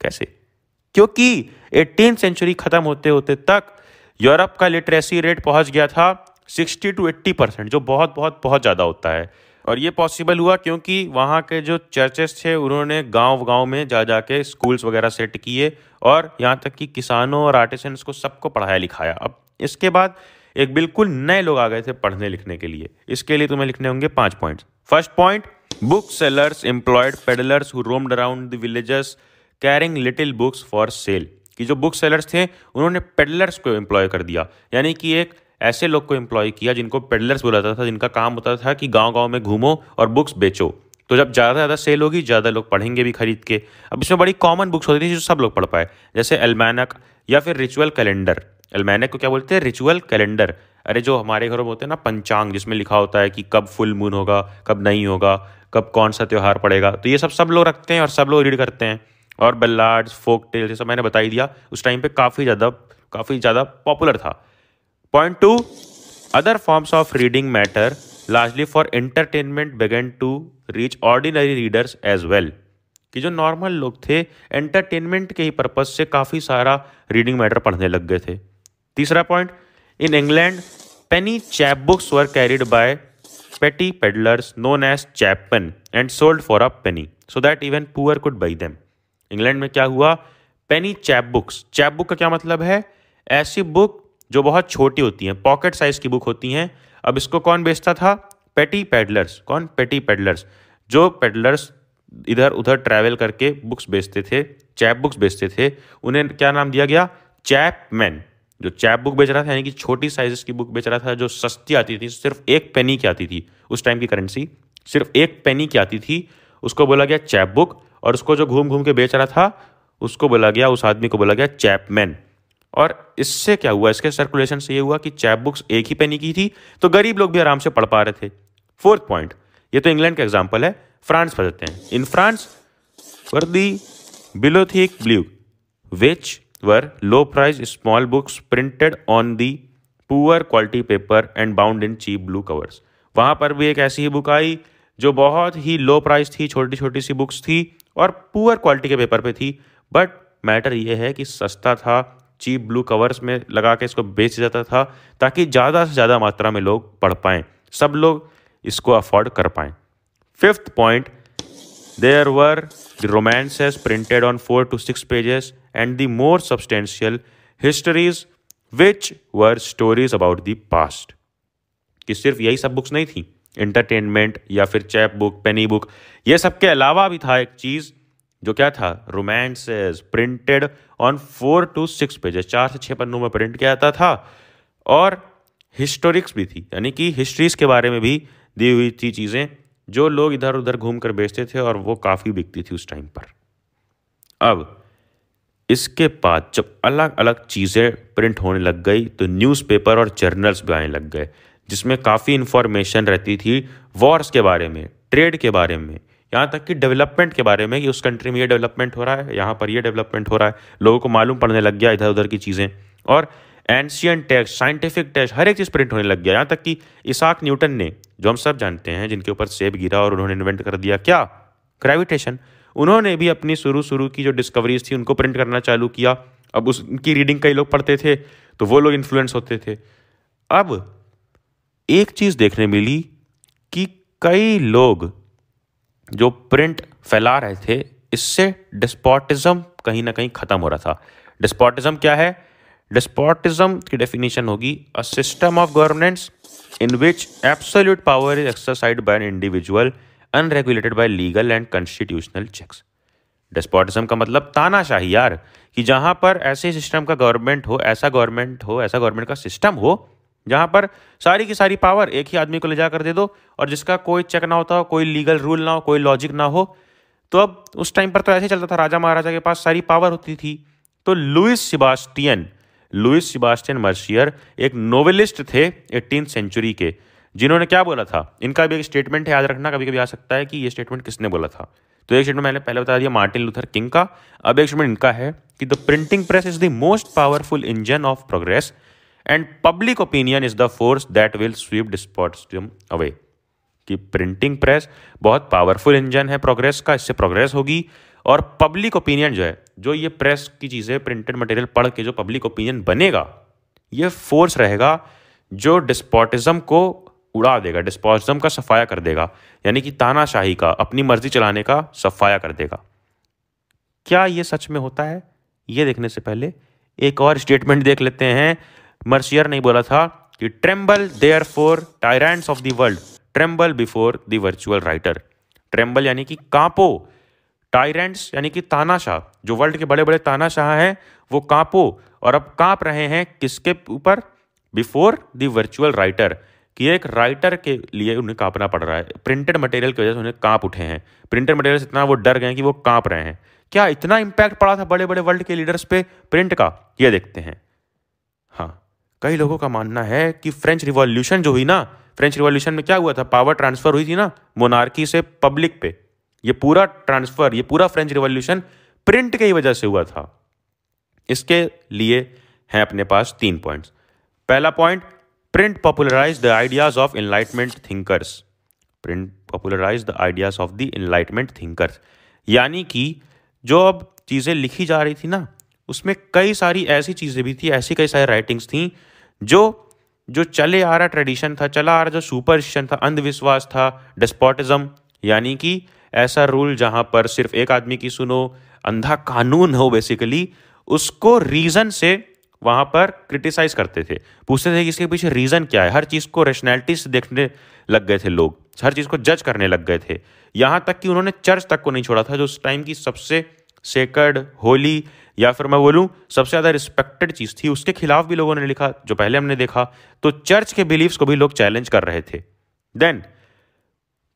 कैसे क्योंकि एट्टीन सेंचुरी ख़त्म होते होते तक यूरोप का लिटरेसी रेट पहुंच गया था सिक्सटी टू एट्टी परसेंट जो बहुत बहुत बहुत ज़्यादा होता है और ये पॉसिबल हुआ क्योंकि वहाँ के जो चर्चेस थे उन्होंने गांव गांव में जा जा के स्कूल्स वगैरह सेट किए और यहाँ तक कि किसानों और आर्टिसन्स को सबको पढ़ाया लिखाया अब इसके बाद एक बिल्कुल नए लोग आ गए थे पढ़ने लिखने के लिए इसके लिए तुम्हें लिखने होंगे पाँच point first point booksellers employed peddlers who roamed around the villages carrying little books for sale कि जो बुक सेलर्स थे उन्होंने पेडलर्स को एम्प्लॉय कर दिया यानी कि एक ऐसे लोग को एम्प्लॉय किया जिनको पेडलर्स बुलाता था जिनका काम होता था कि गाँव गाँव में घूमो और बुक्स बेचो तो जब ज़्यादा से ज़्यादा सेल होगी ज़्यादा लोग पढ़ेंगे भी खरीद के अब इसमें बड़ी कॉमन बुक्स होती थी जो सब लोग पढ़ पाए जैसे अलमैनक या फिर रिचुअल कैलेंडर अलमैनक को क्या बोलते हैं रिचुअल कैलेंडर अरे जो हमारे घरों में होते हैं ना पंचांग जिसमें लिखा होता है कि कब फुल मून होगा कब नहीं होगा कब कौन सा त्यौहार पड़ेगा तो ये सब सब लोग रखते हैं और सब लोग रीड करते हैं और बल्लाड्स फोक टेल्स ये सब मैंने बताई दिया उस टाइम पर काफ़ी ज़्यादा काफ़ी ज़्यादा पॉपुलर था point two other forms of reading matter largely for entertainment began to reach ordinary readers as well कि जो नॉर्मल लोग थे एंटरटेनमेंट के ही पर्पज से काफ़ी सारा रीडिंग मैटर पढ़ने लग गए थे तीसरा point in England penny chapbooks were carried by petty peddlers known as chapmen and sold for a penny so that even poor could buy them England में क्या हुआ penny chapbooks chapbook का क्या मतलब है ऐसी book जो बहुत छोटी होती हैं पॉकेट साइज़ की बुक होती हैं अब इसको कौन बेचता था पेटी पेडलर्स कौन पेटी पेडलर्स जो पेडलर्स इधर उधर ट्रैवल करके बुक्स बेचते थे चैप बुक्स बेचते थे उन्हें क्या नाम दिया गया चैप मैन जो चैप बुक बेच रहा था यानी कि छोटी साइज की बुक बेच रहा था जो सस्ती आती थी सिर्फ एक पेनी की आती थी उस टाइम की करेंसी सिर्फ एक पेनी की आती थी उसको बोला गया चैप बुक और उसको जो घूम घूम के बेच रहा था उसको बोला गया उस आदमी को बोला गया चैपमैन और इससे क्या हुआ इसके सर्कुलेशन से ये हुआ कि चैप बुक्स एक ही पेनी की थी तो गरीब लोग भी आराम से पढ़ पा रहे थे फोर्थ पॉइंट ये तो इंग्लैंड का एग्जाम्पल है फ्रांस पर देते हैं in France were the Bibliotheque Bleue which were low price small books printed on the poor quality paper and bound in cheap blue covers वहाँ पर भी एक ऐसी ही बुक आई जो बहुत ही लो प्राइस थी छोटी छोटी सी बुक्स थी और पुअर क्वालिटी के पेपर पे थी बट मैटर ये है कि सस्ता था चीप ब्लू कवर्स में लगा के इसको बेच जाता था ताकि ज़्यादा से ज़्यादा मात्रा में लोग पढ़ पाएँ सब लोग इसको अफोर्ड कर पाएँ fifth point there were the romances printed on four to six pages and the more substantial histories which were stories about the past कि सिर्फ यही सब बुक्स नहीं थी एंटरटेनमेंट या फिर चैप बुक पेनी बुक ये सब के अलावा भी था एक चीज़ जो क्या था romance printed on four to six pages चार से छः पन्नों में प्रिंट किया जाता था और हिस्टोरिक्स भी थी यानी कि हिस्ट्रीज के बारे में भी दी हुई थी चीज़ें जो लोग इधर उधर घूम कर बेचते थे और वो काफ़ी बिकती थी उस टाइम पर अब इसके बाद जब अलग अलग चीज़ें प्रिंट होने लग गई तो न्यूज़पेपर और जर्नल्स भी आने लग गए जिसमें काफ़ी इन्फॉर्मेशन रहती थी वॉर्स के बारे में ट्रेड के बारे में यहाँ तक कि डेवलपमेंट के बारे में कि उस कंट्री में ये डेवलपमेंट हो रहा है यहाँ पर ये डेवलपमेंट हो रहा है लोगों को मालूम पड़ने लग गया इधर उधर की चीज़ें और एंशियन टेस्ट साइंटिफिक टेस्ट हर एक चीज़ प्रिंट होने लग गया यहाँ तक कि इसाक न्यूटन ने जो हम सब जानते हैं जिनके ऊपर सेब गिरा और उन्होंने इन्वेंट कर दिया क्या ग्रेविटेशन उन्होंने भी अपनी शुरू शुरू की जो डिस्कवरीज थी उनको प्रिंट करना चालू किया अब उसकी रीडिंग कई लोग पढ़ते थे तो वो लोग इन्फ्लुएंस होते थे अब एक चीज़ देखने मिली कि कई लोग जो प्रिंट फैला रहे थे इससे डिस्पॉटिज्म कहीं ना कहीं ख़त्म हो रहा था डिस्पॉटिज्म क्या है डिस्पॉटिज्म की डेफिनेशन होगी a system of governance in which absolute power is exercise by an individual unregulated by legal and constitutional checks despotism का मतलब तानाशाही यार कि जहां पर ऐसे सिस्टम का गवर्नमेंट हो ऐसा गवर्नमेंट हो ऐसा गवर्नमेंट का सिस्टम हो जहाँ पर सारी की सारी पावर एक ही आदमी को ले जाकर दे दो और जिसका कोई चेक ना होता हो कोई लीगल रूल ना हो कोई लॉजिक ना हो तो अब उस टाइम पर तो ऐसे चलता था राजा महाराजा के पास सारी पावर होती थी तो लुइस सिबास्टियन लुइस सिबास्टियन मर्शियर एक नोवेलिस्ट थे एटीन सेंचुरी के जिन्होंने क्या बोला था इनका भी एक स्टेटमेंट है याद रखना कभी कभी आ सकता है कि ये स्टेटमेंट किसने बोला था तो एक स्टेटमेंट मैंने पहले बता दिया मार्टिन लूथर किंग का अब एक स्टेटमेंट इनका है कि the printing press is the most powerful engine of progress and public opinion is the force that will sweep despotism away कि प्रिंटिंग प्रेस बहुत पावरफुल इंजन है प्रोग्रेस का इससे प्रोग्रेस होगी और पब्लिक ओपिनियन जो है जो ये प्रेस की चीज़ें प्रिंटेड मटेरियल पढ़ के जो पब्लिक ओपिनियन बनेगा ये फोर्स रहेगा जो डिस्पोटिज्म को उड़ा देगा डिस्पोटिज्म का सफाया कर देगा यानी कि तानाशाही का अपनी मर्जी चलाने का सफाया कर देगा क्या ये सच में होता है ये देखने से पहले एक और स्टेटमेंट देख लेते हैं मर्शियर ने बोला था कि tremble therefore tyrants of the world tremble before the virtual writer tremble यानी कि कांपो टायरेंट्स यानी कि तानाशाह जो वर्ल्ड के बड़े बड़े तानाशाह हैं वो कांपो और अब कांप रहे हैं किसके ऊपर बिफोर द वर्चुअल राइटर कि एक राइटर के लिए उन्हें कांपना पड़ रहा है प्रिंटेड मटेरियल की वजह से उन्हें कांप उठे हैं प्रिंटेड मटेरियल से इतना वो डर गए कि वो कांप रहे हैं क्या इतना इंपैक्ट पड़ा था बड़े बड़े वर्ल्ड के लीडर्स पे प्रिंट का ये देखते हैं हाँ कई लोगों का मानना है कि फ्रेंच रिवॉल्यूशन जो हुई ना फ्रेंच रिवॉल्यूशन में क्या हुआ था पावर ट्रांसफ़र हुई थी ना मोनार्की से पब्लिक पे ये पूरा ट्रांसफ़र ये पूरा फ्रेंच रिवॉल्यूशन प्रिंट की वजह से हुआ था इसके लिए हैं अपने पास तीन पॉइंट्स पहला point print popularise the ideas of enlightenment thinkers print popularise the ideas of the enlightenment thinkers यानी कि जो अब चीज़ें लिखी जा रही थी ना उसमें कई सारी ऐसी चीज़ें भी थी ऐसी कई सारी राइटिंग्स थी जो जो चले आ रहा ट्रेडिशन था चला आ रहा जो सुपरस्टिशन था अंधविश्वास था डिस्पॉटिज्म यानी कि ऐसा रूल जहां पर सिर्फ एक आदमी की सुनो अंधा कानून हो बेसिकली उसको रीज़न से वहां पर क्रिटिसाइज करते थे पूछते थे कि इसके पीछे रीज़न क्या है हर चीज़ को रेशनैलिटी से देखने लग गए थे लोग हर चीज़ को जज करने लग गए थे यहां तक कि उन्होंने चर्च तक को नहीं छोड़ा था जो उस टाइम की सबसे सेकर्ड होली या फिर मैं बोलूँ सबसे ज़्यादा रिस्पेक्टेड चीज़ थी उसके खिलाफ भी लोगों ने लिखा जो पहले हमने देखा तो चर्च के बिलीव्स को भी लोग चैलेंज कर रहे थे then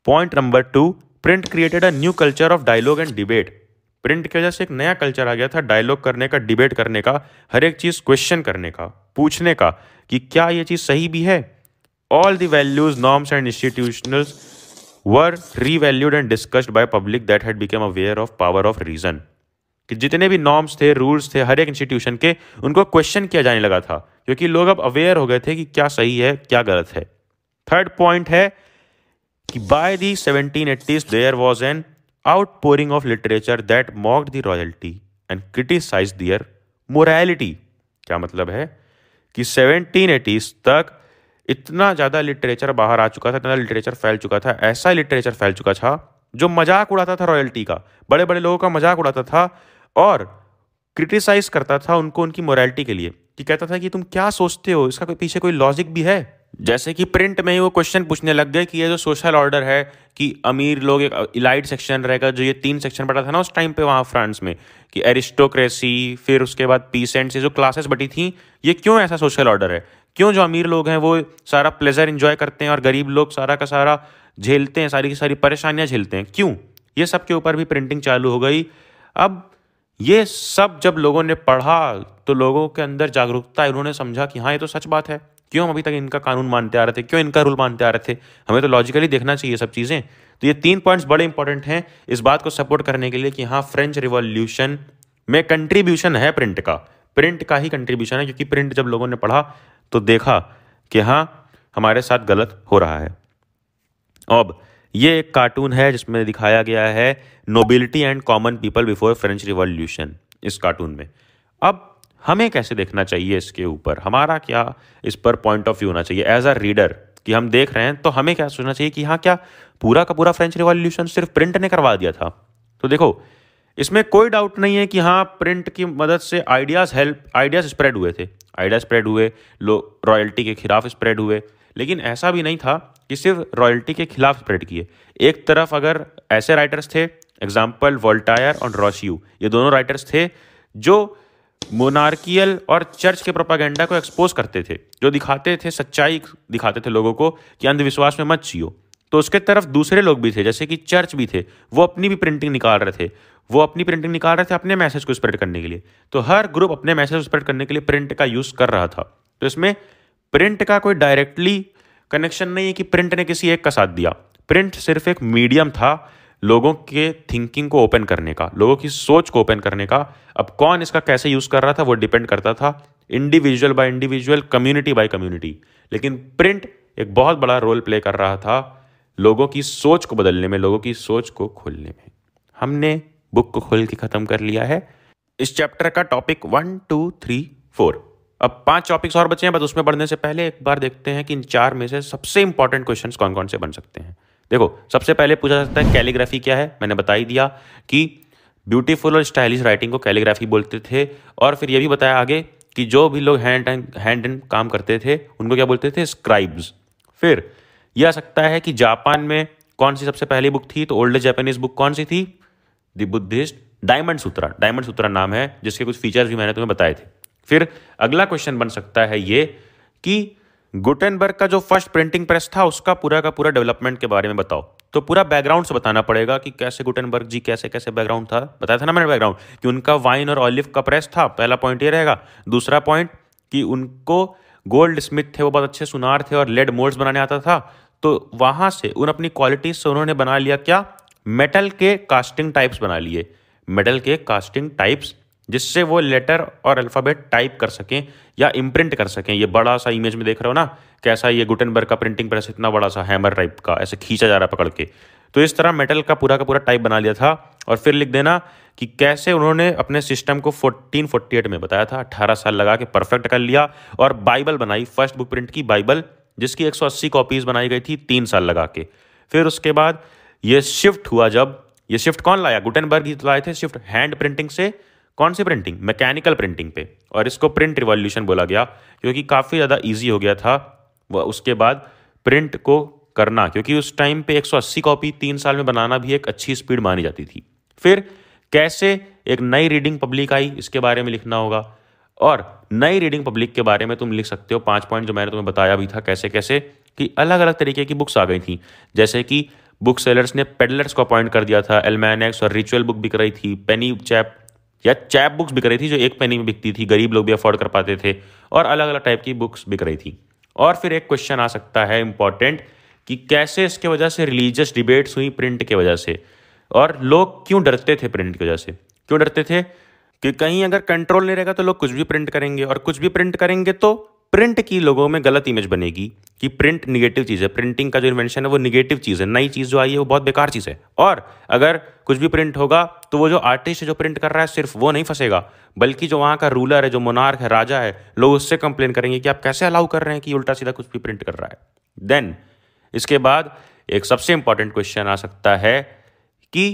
point number two print created a new culture of dialogue and debate print की वजह से एक नया कल्चर आ गया था डायलॉग करने का डिबेट करने का हर एक चीज़ क्वेश्चन करने का पूछने का कि क्या ये चीज़ सही भी है all the values norms and institutional were revalued and discussed by public that had become aware of power of reason कि जितने भी नॉर्म्स थे रूल्स थे हर एक इंस्टीट्यूशन के उनको क्वेश्चन किया जाने लगा था क्योंकि लोग अब अवेयर हो गए थे कि क्या सही है क्या गलत है थर्ड पॉइंट है कि by the seventeen eighties there was an outpouring of literature that mock the royalty and criticise their morality क्या मतलब है कि सेवनटीन एटीज तक इतना ज़्यादा लिटरेचर बाहर आ चुका था इतना लिटरेचर फैल चुका था ऐसा लिटरेचर फैल चुका था जो मजाक उड़ाता था रॉयल्टी का बड़े बड़े लोगों का मजाक उड़ाता था और क्रिटिसाइज करता था उनको उनकी मोरालिटी के लिए कि कहता था कि तुम क्या सोचते हो इसका कोई पीछे कोई लॉजिक भी है जैसे कि प्रिंट में ही वो क्वेश्चन पूछने लग गए कि ये जो सोशल ऑर्डर है कि अमीर लोग एक इलाइट सेक्शन रहेगा जो ये तीन सेक्शन बटा था ना उस टाइम पे वहाँ फ्रांस में कि एरिस्टोक्रेसी फिर उसके बाद पीसेंट से जो क्लासेस बटी थी ये क्यों ऐसा सोशल ऑर्डर है क्यों जो अमीर लोग हैं वो सारा प्लेजर इन्जॉय करते हैं और गरीब लोग सारा का सारा झेलते हैं सारी की सारी परेशानियाँ झेलते हैं क्यों ये सब के ऊपर भी प्रिंटिंग चालू हो गई अब ये सब जब लोगों ने पढ़ा तो लोगों के अंदर जागरूकता इन्होंने समझा कि हाँ ये तो सच बात है क्यों हम अभी तक इनका कानून मानते आ रहे थे क्यों इनका रूल मानते आ रहे थे हमें तो लॉजिकली देखना चाहिए सब चीज़ें तो ये तीन पॉइंट्स बड़े इंपॉर्टेंट हैं इस बात को सपोर्ट करने के लिए कि हाँ फ्रेंच रिवॉल्यूशन में कंट्रीब्यूशन है प्रिंट का प्रिंट का ही कंट्रीब्यूशन है क्योंकि प्रिंट जब लोगों ने पढ़ा तो देखा कि हाँ हमारे साथ गलत हो रहा है अब ये एक कार्टून है जिसमें दिखाया गया है nobility and common people before French revolution इस कार्टून में अब हमें कैसे देखना चाहिए इसके ऊपर हमारा क्या इस पर पॉइंट ऑफ व्यू होना चाहिए एज अ रीडर कि हम देख रहे हैं तो हमें क्या सोचना चाहिए कि हाँ क्या पूरा का पूरा फ्रेंच रिवॉल्यूशन सिर्फ प्रिंट ने करवा दिया था तो देखो इसमें कोई डाउट नहीं है कि हाँ प्रिंट की मदद से आइडियाज़ हेल्प आइडियाज़ स्प्रेड हुए थे आइडिया स्प्रेड हुए लोग रॉयल्टी के खिलाफ स्प्रेड हुए लेकिन ऐसा भी नहीं था कि सिर्फ रॉयल्टी के खिलाफ स्प्रेड किए एक तरफ अगर ऐसे राइटर्स थे एग्जाम्पल वोल्टायर और रॉशियू ये दोनों राइटर्स थे जो मोनार्कियल और चर्च के प्रोपागेंडा को एक्सपोज करते थे जो दिखाते थे सच्चाई दिखाते थे लोगों को कि अंधविश्वास में मत सीओ तो उसके तरफ दूसरे लोग भी थे जैसे कि चर्च भी थे वो अपनी भी प्रिंटिंग निकाल रहे थे वो अपनी प्रिंटिंग निकाल रहे थे अपने मैसेज को स्प्रेड करने के लिए तो हर ग्रुप अपने मैसेज को स्प्रेड करने के लिए प्रिंट का यूज़ कर रहा था तो इसमें प्रिंट का कोई डायरेक्टली कनेक्शन नहीं है कि प्रिंट ने किसी एक का साथ दिया प्रिंट सिर्फ एक मीडियम था लोगों के थिंकिंग को ओपन करने का लोगों की सोच को ओपन करने का अब कौन इसका कैसे यूज़ कर रहा था वो डिपेंड करता था individual by individual community by community लेकिन प्रिंट एक बहुत बड़ा रोल प्ले कर रहा था लोगों की सोच को बदलने में लोगों की सोच को खोलने में हमने बुक को खोल के ख़त्म कर लिया है इस चैप्टर का topic one two three four अब पांच टॉपिक्स और बचे हैं बस उसमें बढ़ने से पहले एक बार देखते हैं कि इन चार में से सबसे इंपॉर्टेंट क्वेश्चन कौन कौन से बन सकते हैं देखो सबसे पहले पूछा जा सकता है कैलीग्राफी क्या है मैंने बता ही दिया कि ब्यूटीफुल और स्टाइलिश राइटिंग को कैलीग्राफी बोलते थे और फिर ये भी बताया आगे कि जो भी लोग हैंड एंड हैंड एंड काम करते थे उनको क्या बोलते थे स्क्राइब्स फिर यह आ सकता है कि जापान में कौन सी सबसे पहली बुक थी तो ओल्ड जापानीज बुक कौन सी थी the Buddhist Diamond Sutra Diamond Sutra नाम है जिसके कुछ फीचर्स भी मैंने तुम्हें बताए थे फिर अगला क्वेश्चन बन सकता है ये कि गुटेनबर्ग का जो फर्स्ट प्रिंटिंग प्रेस था उसका पूरा का पूरा डेवलपमेंट के बारे में बताओ तो पूरा बैकग्राउंड से बताना पड़ेगा कि कैसे गुटेनबर्ग जी कैसे कैसे बैकग्राउंड था बताया था ना मैंने बैकग्राउंड कि उनका वाइन और ऑलिव का प्रेस था पहला पॉइंट ये रहेगा दूसरा पॉइंट कि उनको गोल्ड स्मिथ थे वो बहुत अच्छे सुनार थे और लेड मोल्ड्स बनाने आता था तो वहां से उन अपनी क्वालिटी से उन्होंने बना लिया क्या मेटल के कास्टिंग टाइप्स बना लिए मेटल के कास्टिंग टाइप्स जिससे वो लेटर और अल्फ़ाबेट टाइप कर सकें या इम्प्रिंट कर सकें ये बड़ा सा इमेज में देख रहे हो ना कैसा ये गुटनबर्ग का प्रिंटिंग प्रेस इतना बड़ा सा हैमर टाइप का ऐसे खींचा जा रहा पकड़ के तो इस तरह मेटल का पूरा का पूरा टाइप बना लिया था और फिर लिख देना कि कैसे उन्होंने अपने सिस्टम को 1448 में बताया था 18 साल लगा के परफेक्ट कर लिया और बाइबल बनाई फर्स्ट बुक प्रिंट की बाइबल जिसकी 180 कॉपीज़ बनाई गई थी तीन साल लगा के फिर उसके बाद ये शिफ्ट हुआ जब ये शिफ्ट कौन लाया गुटनबर्ग ही लाए थे शिफ्ट हैंड प्रिंटिंग से कौन सी प्रिंटिंग मैकेनिकल प्रिंटिंग पे और इसको प्रिंट रिवॉल्यूशन बोला गया क्योंकि काफ़ी ज़्यादा ईजी हो गया था वह उसके बाद प्रिंट को करना क्योंकि उस टाइम पे 180 कॉपी तीन साल में बनाना भी एक अच्छी स्पीड मानी जाती थी फिर कैसे एक नई रीडिंग पब्लिक आई इसके बारे में लिखना होगा और नई रीडिंग पब्लिक के बारे में तुम लिख सकते हो पांच पॉइंट जो मैंने तुम्हें बताया भी था कैसे कैसे कि अलग अलग तरीके की बुक्स आ गई थी जैसे कि बुक सेलर्स ने पेडलर्स को अपॉइंट कर दिया था एलमैनक्स और रिचुअल बुक बिक रही थी पेनी चैप या चैप बुक्स बिक रही थी जो एक पेनी में बिकती थी गरीब लोग भी अफोर्ड कर पाते थे और अलग अलग टाइप की बुक्स बिक रही थी और फिर एक क्वेश्चन आ सकता है इम्पॉर्टेंट कि कैसे इसके वजह से रिलीजियस डिबेट्स हुई प्रिंट के वजह से और लोग क्यों डरते थे प्रिंट की वजह से क्यों डरते थे कि कहीं अगर कंट्रोल नहीं रहेगा तो लोग कुछ भी प्रिंट करेंगे और कुछ भी प्रिंट करेंगे तो प्रिंट की लोगों में गलत इमेज बनेगी कि प्रिंट निगेटिव चीज़ है प्रिंटिंग का जो इन्वेंशन है वो निगेटिव चीज़ है नई चीज़ जो आई है वो बहुत बेकार चीज़ है और अगर कुछ भी प्रिंट होगा तो वो जो आर्टिस्ट जो प्रिंट कर रहा है सिर्फ वो नहीं फंसेगा बल्कि जो वहाँ का रूलर है जो मोनार्क है राजा है लोग उससे कंप्लेन करेंगे कि आप कैसे अलाउ कर रहे हैं कि उल्टा सीधा कुछ भी प्रिंट कर रहा है देन इसके बाद एक सबसे इंपॉर्टेंट क्वेश्चन आ सकता है कि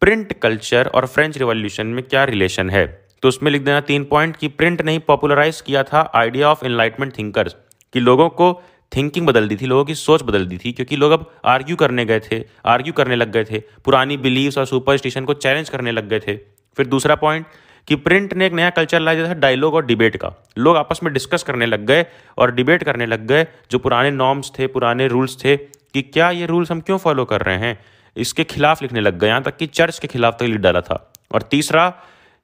प्रिंट कल्चर और फ्रेंच रिवॉल्यूशन में क्या रिलेशन है तो उसमें लिख देना तीन पॉइंट कि प्रिंट नहीं पॉपुलराइज किया था आइडिया ऑफ इनलाइटमेंट थिंकर्स कि लोगों को थिंकिंग बदल दी थी लोगों की सोच बदल दी थी क्योंकि लोग अब आर्ग्यू करने गए थे आर्ग्यू करने लग गए थे पुरानी बिलीव्स और सुपरस्टिशन को चैलेंज करने लग गए थे फिर दूसरा पॉइंट कि प्रिंट ने एक नया कल्चर लाया था डायलॉग और डिबेट का लोग आपस में डिस्कस करने लग गए और डिबेट करने लग गए जो पुराने नॉर्म्स थे पुराने रूल्स थे कि क्या ये रूल्स हम क्यों फॉलो कर रहे हैं इसके खिलाफ लिखने लग गए यहाँ तक कि चर्च के खिलाफ तक तो लिख डाला था और तीसरा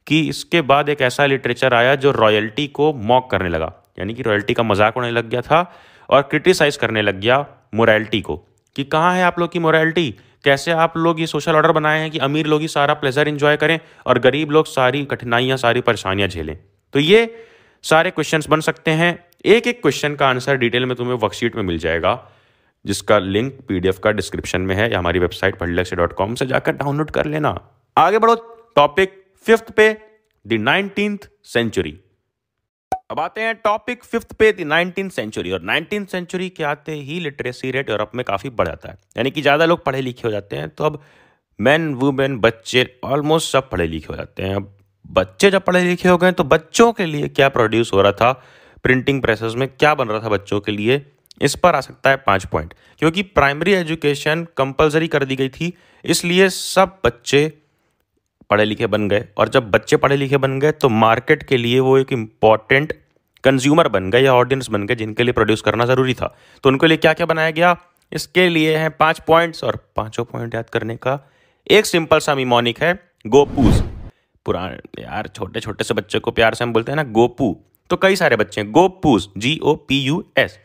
कि इसके बाद एक ऐसा लिटरेचर आया जो रॉयल्टी को मॉक करने लगा यानी कि रॉयल्टी का मजाक उड़ने लग गया था और क्रिटिसाइज़ करने लग गया मोरालिटी को कि कहाँ है आप लोग की मोरालिटी कैसे आप लोग ये सोशल ऑर्डर बनाए हैं कि अमीर लोग ही सारा प्लेजर इन्जॉय करें और गरीब लोग सारी कठिनाइयाँ सारी परेशानियाँ झेलें तो ये सारे क्वेश्चन बन सकते हैं एक एक क्वेश्चन का आंसर डिटेल में तुम्हें वर्कशीट में मिल जाएगा जिसका लिंक पीडीएफ का डिस्क्रिप्शन में है या हमारी वेबसाइट पढ़लक्ष्य कॉम से जाकर डाउनलोड कर लेना आगे बढ़ो टॉपिक फिफ्थ पे दाइनटीन सेंचुरी अब आते हैं टॉपिक फिफ्थ पे दी नाइनटीन सेंचुरी और नाइनटीन सेंचुरी के आते ही लिटरेसी रेट यूरोप में काफ़ी बढ़ जाता है यानी कि ज़्यादा लोग पढ़े लिखे हो जाते हैं तो अब मैन वुमेन बच्चे ऑलमोस्ट सब पढ़े लिखे हो जाते हैं अब बच्चे जब पढ़े लिखे हो गए तो बच्चों के लिए क्या प्रोड्यूस हो रहा था प्रिंटिंग प्रेसेस में क्या बन रहा था बच्चों के लिए इस पर आ सकता है पाँच पॉइंट क्योंकि प्राइमरी एजुकेशन कंपलसरी कर दी गई थी इसलिए सब बच्चे पढ़े लिखे बन गए और जब बच्चे पढ़े लिखे बन गए तो मार्केट के लिए वो एक इम्पॉर्टेंट कंज्यूमर बन गए या ऑडियंस बन गए जिनके लिए प्रोड्यूस करना ज़रूरी था तो उनके लिए क्या क्या बनाया गया इसके लिए हैं पाँच पॉइंट्स और पाँचों पॉइंट याद करने का एक सिंपल सा मीमोनिक है गोपूस पुराने यार छोटे छोटे से बच्चे को प्यार से हम बोलते हैं ना गोपू तो कई सारे बच्चे हैं गोपूस G O P U S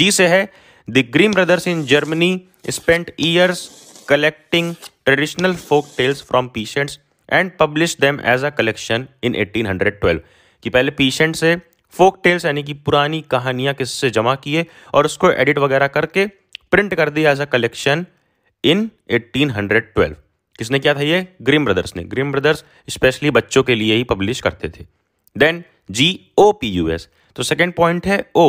G से है the Grimm brothers in Germany spent years collecting traditional folk tales from peasants and publish them as a collection in 1812 कि पहले पीशेंट से फोक टेल्स यानी कि पुरानी कहानियां किससे जमा किए और उसको एडिट वगैरह करके प्रिंट कर दिया एज अ कलेक्शन इन 1812 किसने किया था ये ग्रिम ब्रदर्स ने ग्रिम ब्रदर्स स्पेशली बच्चों के लिए ही पब्लिश करते थे then G O P U S तो सेकेंड पॉइंट है ओ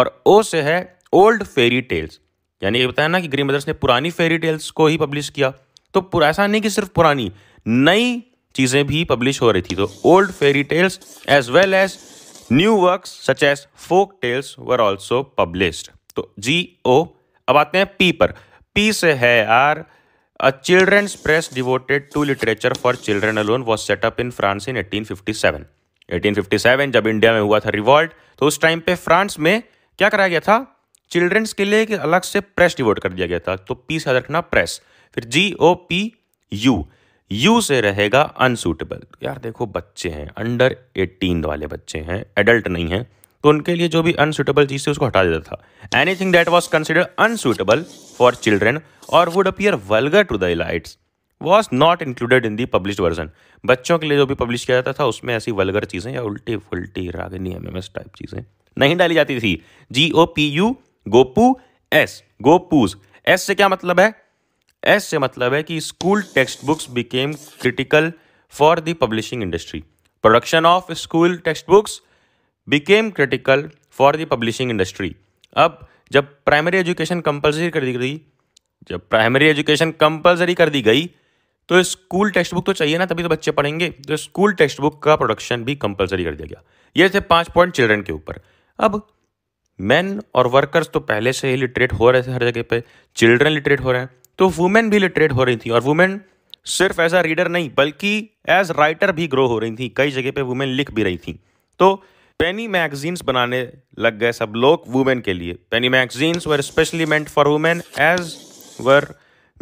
और ओ से है ओल्ड फेरी टेल्स यानी ये बताया ना कि ग्रीन ब्रदर्स ने पुरानी फेरी टेल्स को ही पब्लिश किया तो ऐसा नहीं कि सिर्फ पुरानी नई चीज़ें भी पब्लिश हो रही थी तो old fairy tales as well as new work such as folk tales were also published तो जी ओ अब आते हैं पी पर पी से है are a children's press devoted to literature for children alone was set up in France in 1857. 1857 जब India में हुआ था रिवॉल्ट तो उस टाइम पे फ्रांस में क्या कराया गया था चिल्ड्रंस के लिए एक अलग से प्रेस डिवोट कर दिया गया था तो पी से याद रखना प्रेस फिर G O P U U से रहेगा अनसूटेबल तो यार देखो बच्चे हैं अंडर एटीन वाले बच्चे हैं एडल्ट नहीं है तो उनके लिए जो भी अनसूटेबल चीज़ थी उसको हटा देता था anything that was consider unsuitable for children और would appear vulgar to the elites was not included in the publish version बच्चों के लिए जो भी पब्लिश किया जाता था उसमें ऐसी वलगर चीज़ें या उल्टी फुलटी रागनी एम एम एस टाइप चीज़ें नहीं डाली जाती थी जी ओ पी यू गोपू एस गोपूज एस से क्या मतलब है एस से मतलब है कि school textbooks became critical for the publishing industry production of school textbooks became critical for the publishing industry अब जब प्राइमरी एजुकेशन कंपलसरी कर दी गई जब प्राइमरी एजुकेशन कंपलसरी कर दी गई तो स्कूल टेक्स्ट बुक तो चाहिए ना तभी तो बच्चे पढ़ेंगे तो स्कूल टेक्स्ट बुक का प्रोडक्शन भी कंपलसरी कर दिया गया ये थे पांच पॉइंट चिल्ड्रन के ऊपर अब मैन और वर्कर्स तो पहले से ही लिटरेट हो रहे थे हर जगह पे चिल्ड्रन लिटरेट हो रहे हैं तो वुमेन भी लिटरेट हो रही थी और वुमेन सिर्फ एज अ रीडर नहीं बल्कि एज राइटर भी ग्रो हो रही थी कई जगह पे वुमेन लिख भी रही थी तो पेनी मैगजीन्स बनाने लग गए सब लोग वुमेन के लिए penny magazines were specially meant for women as were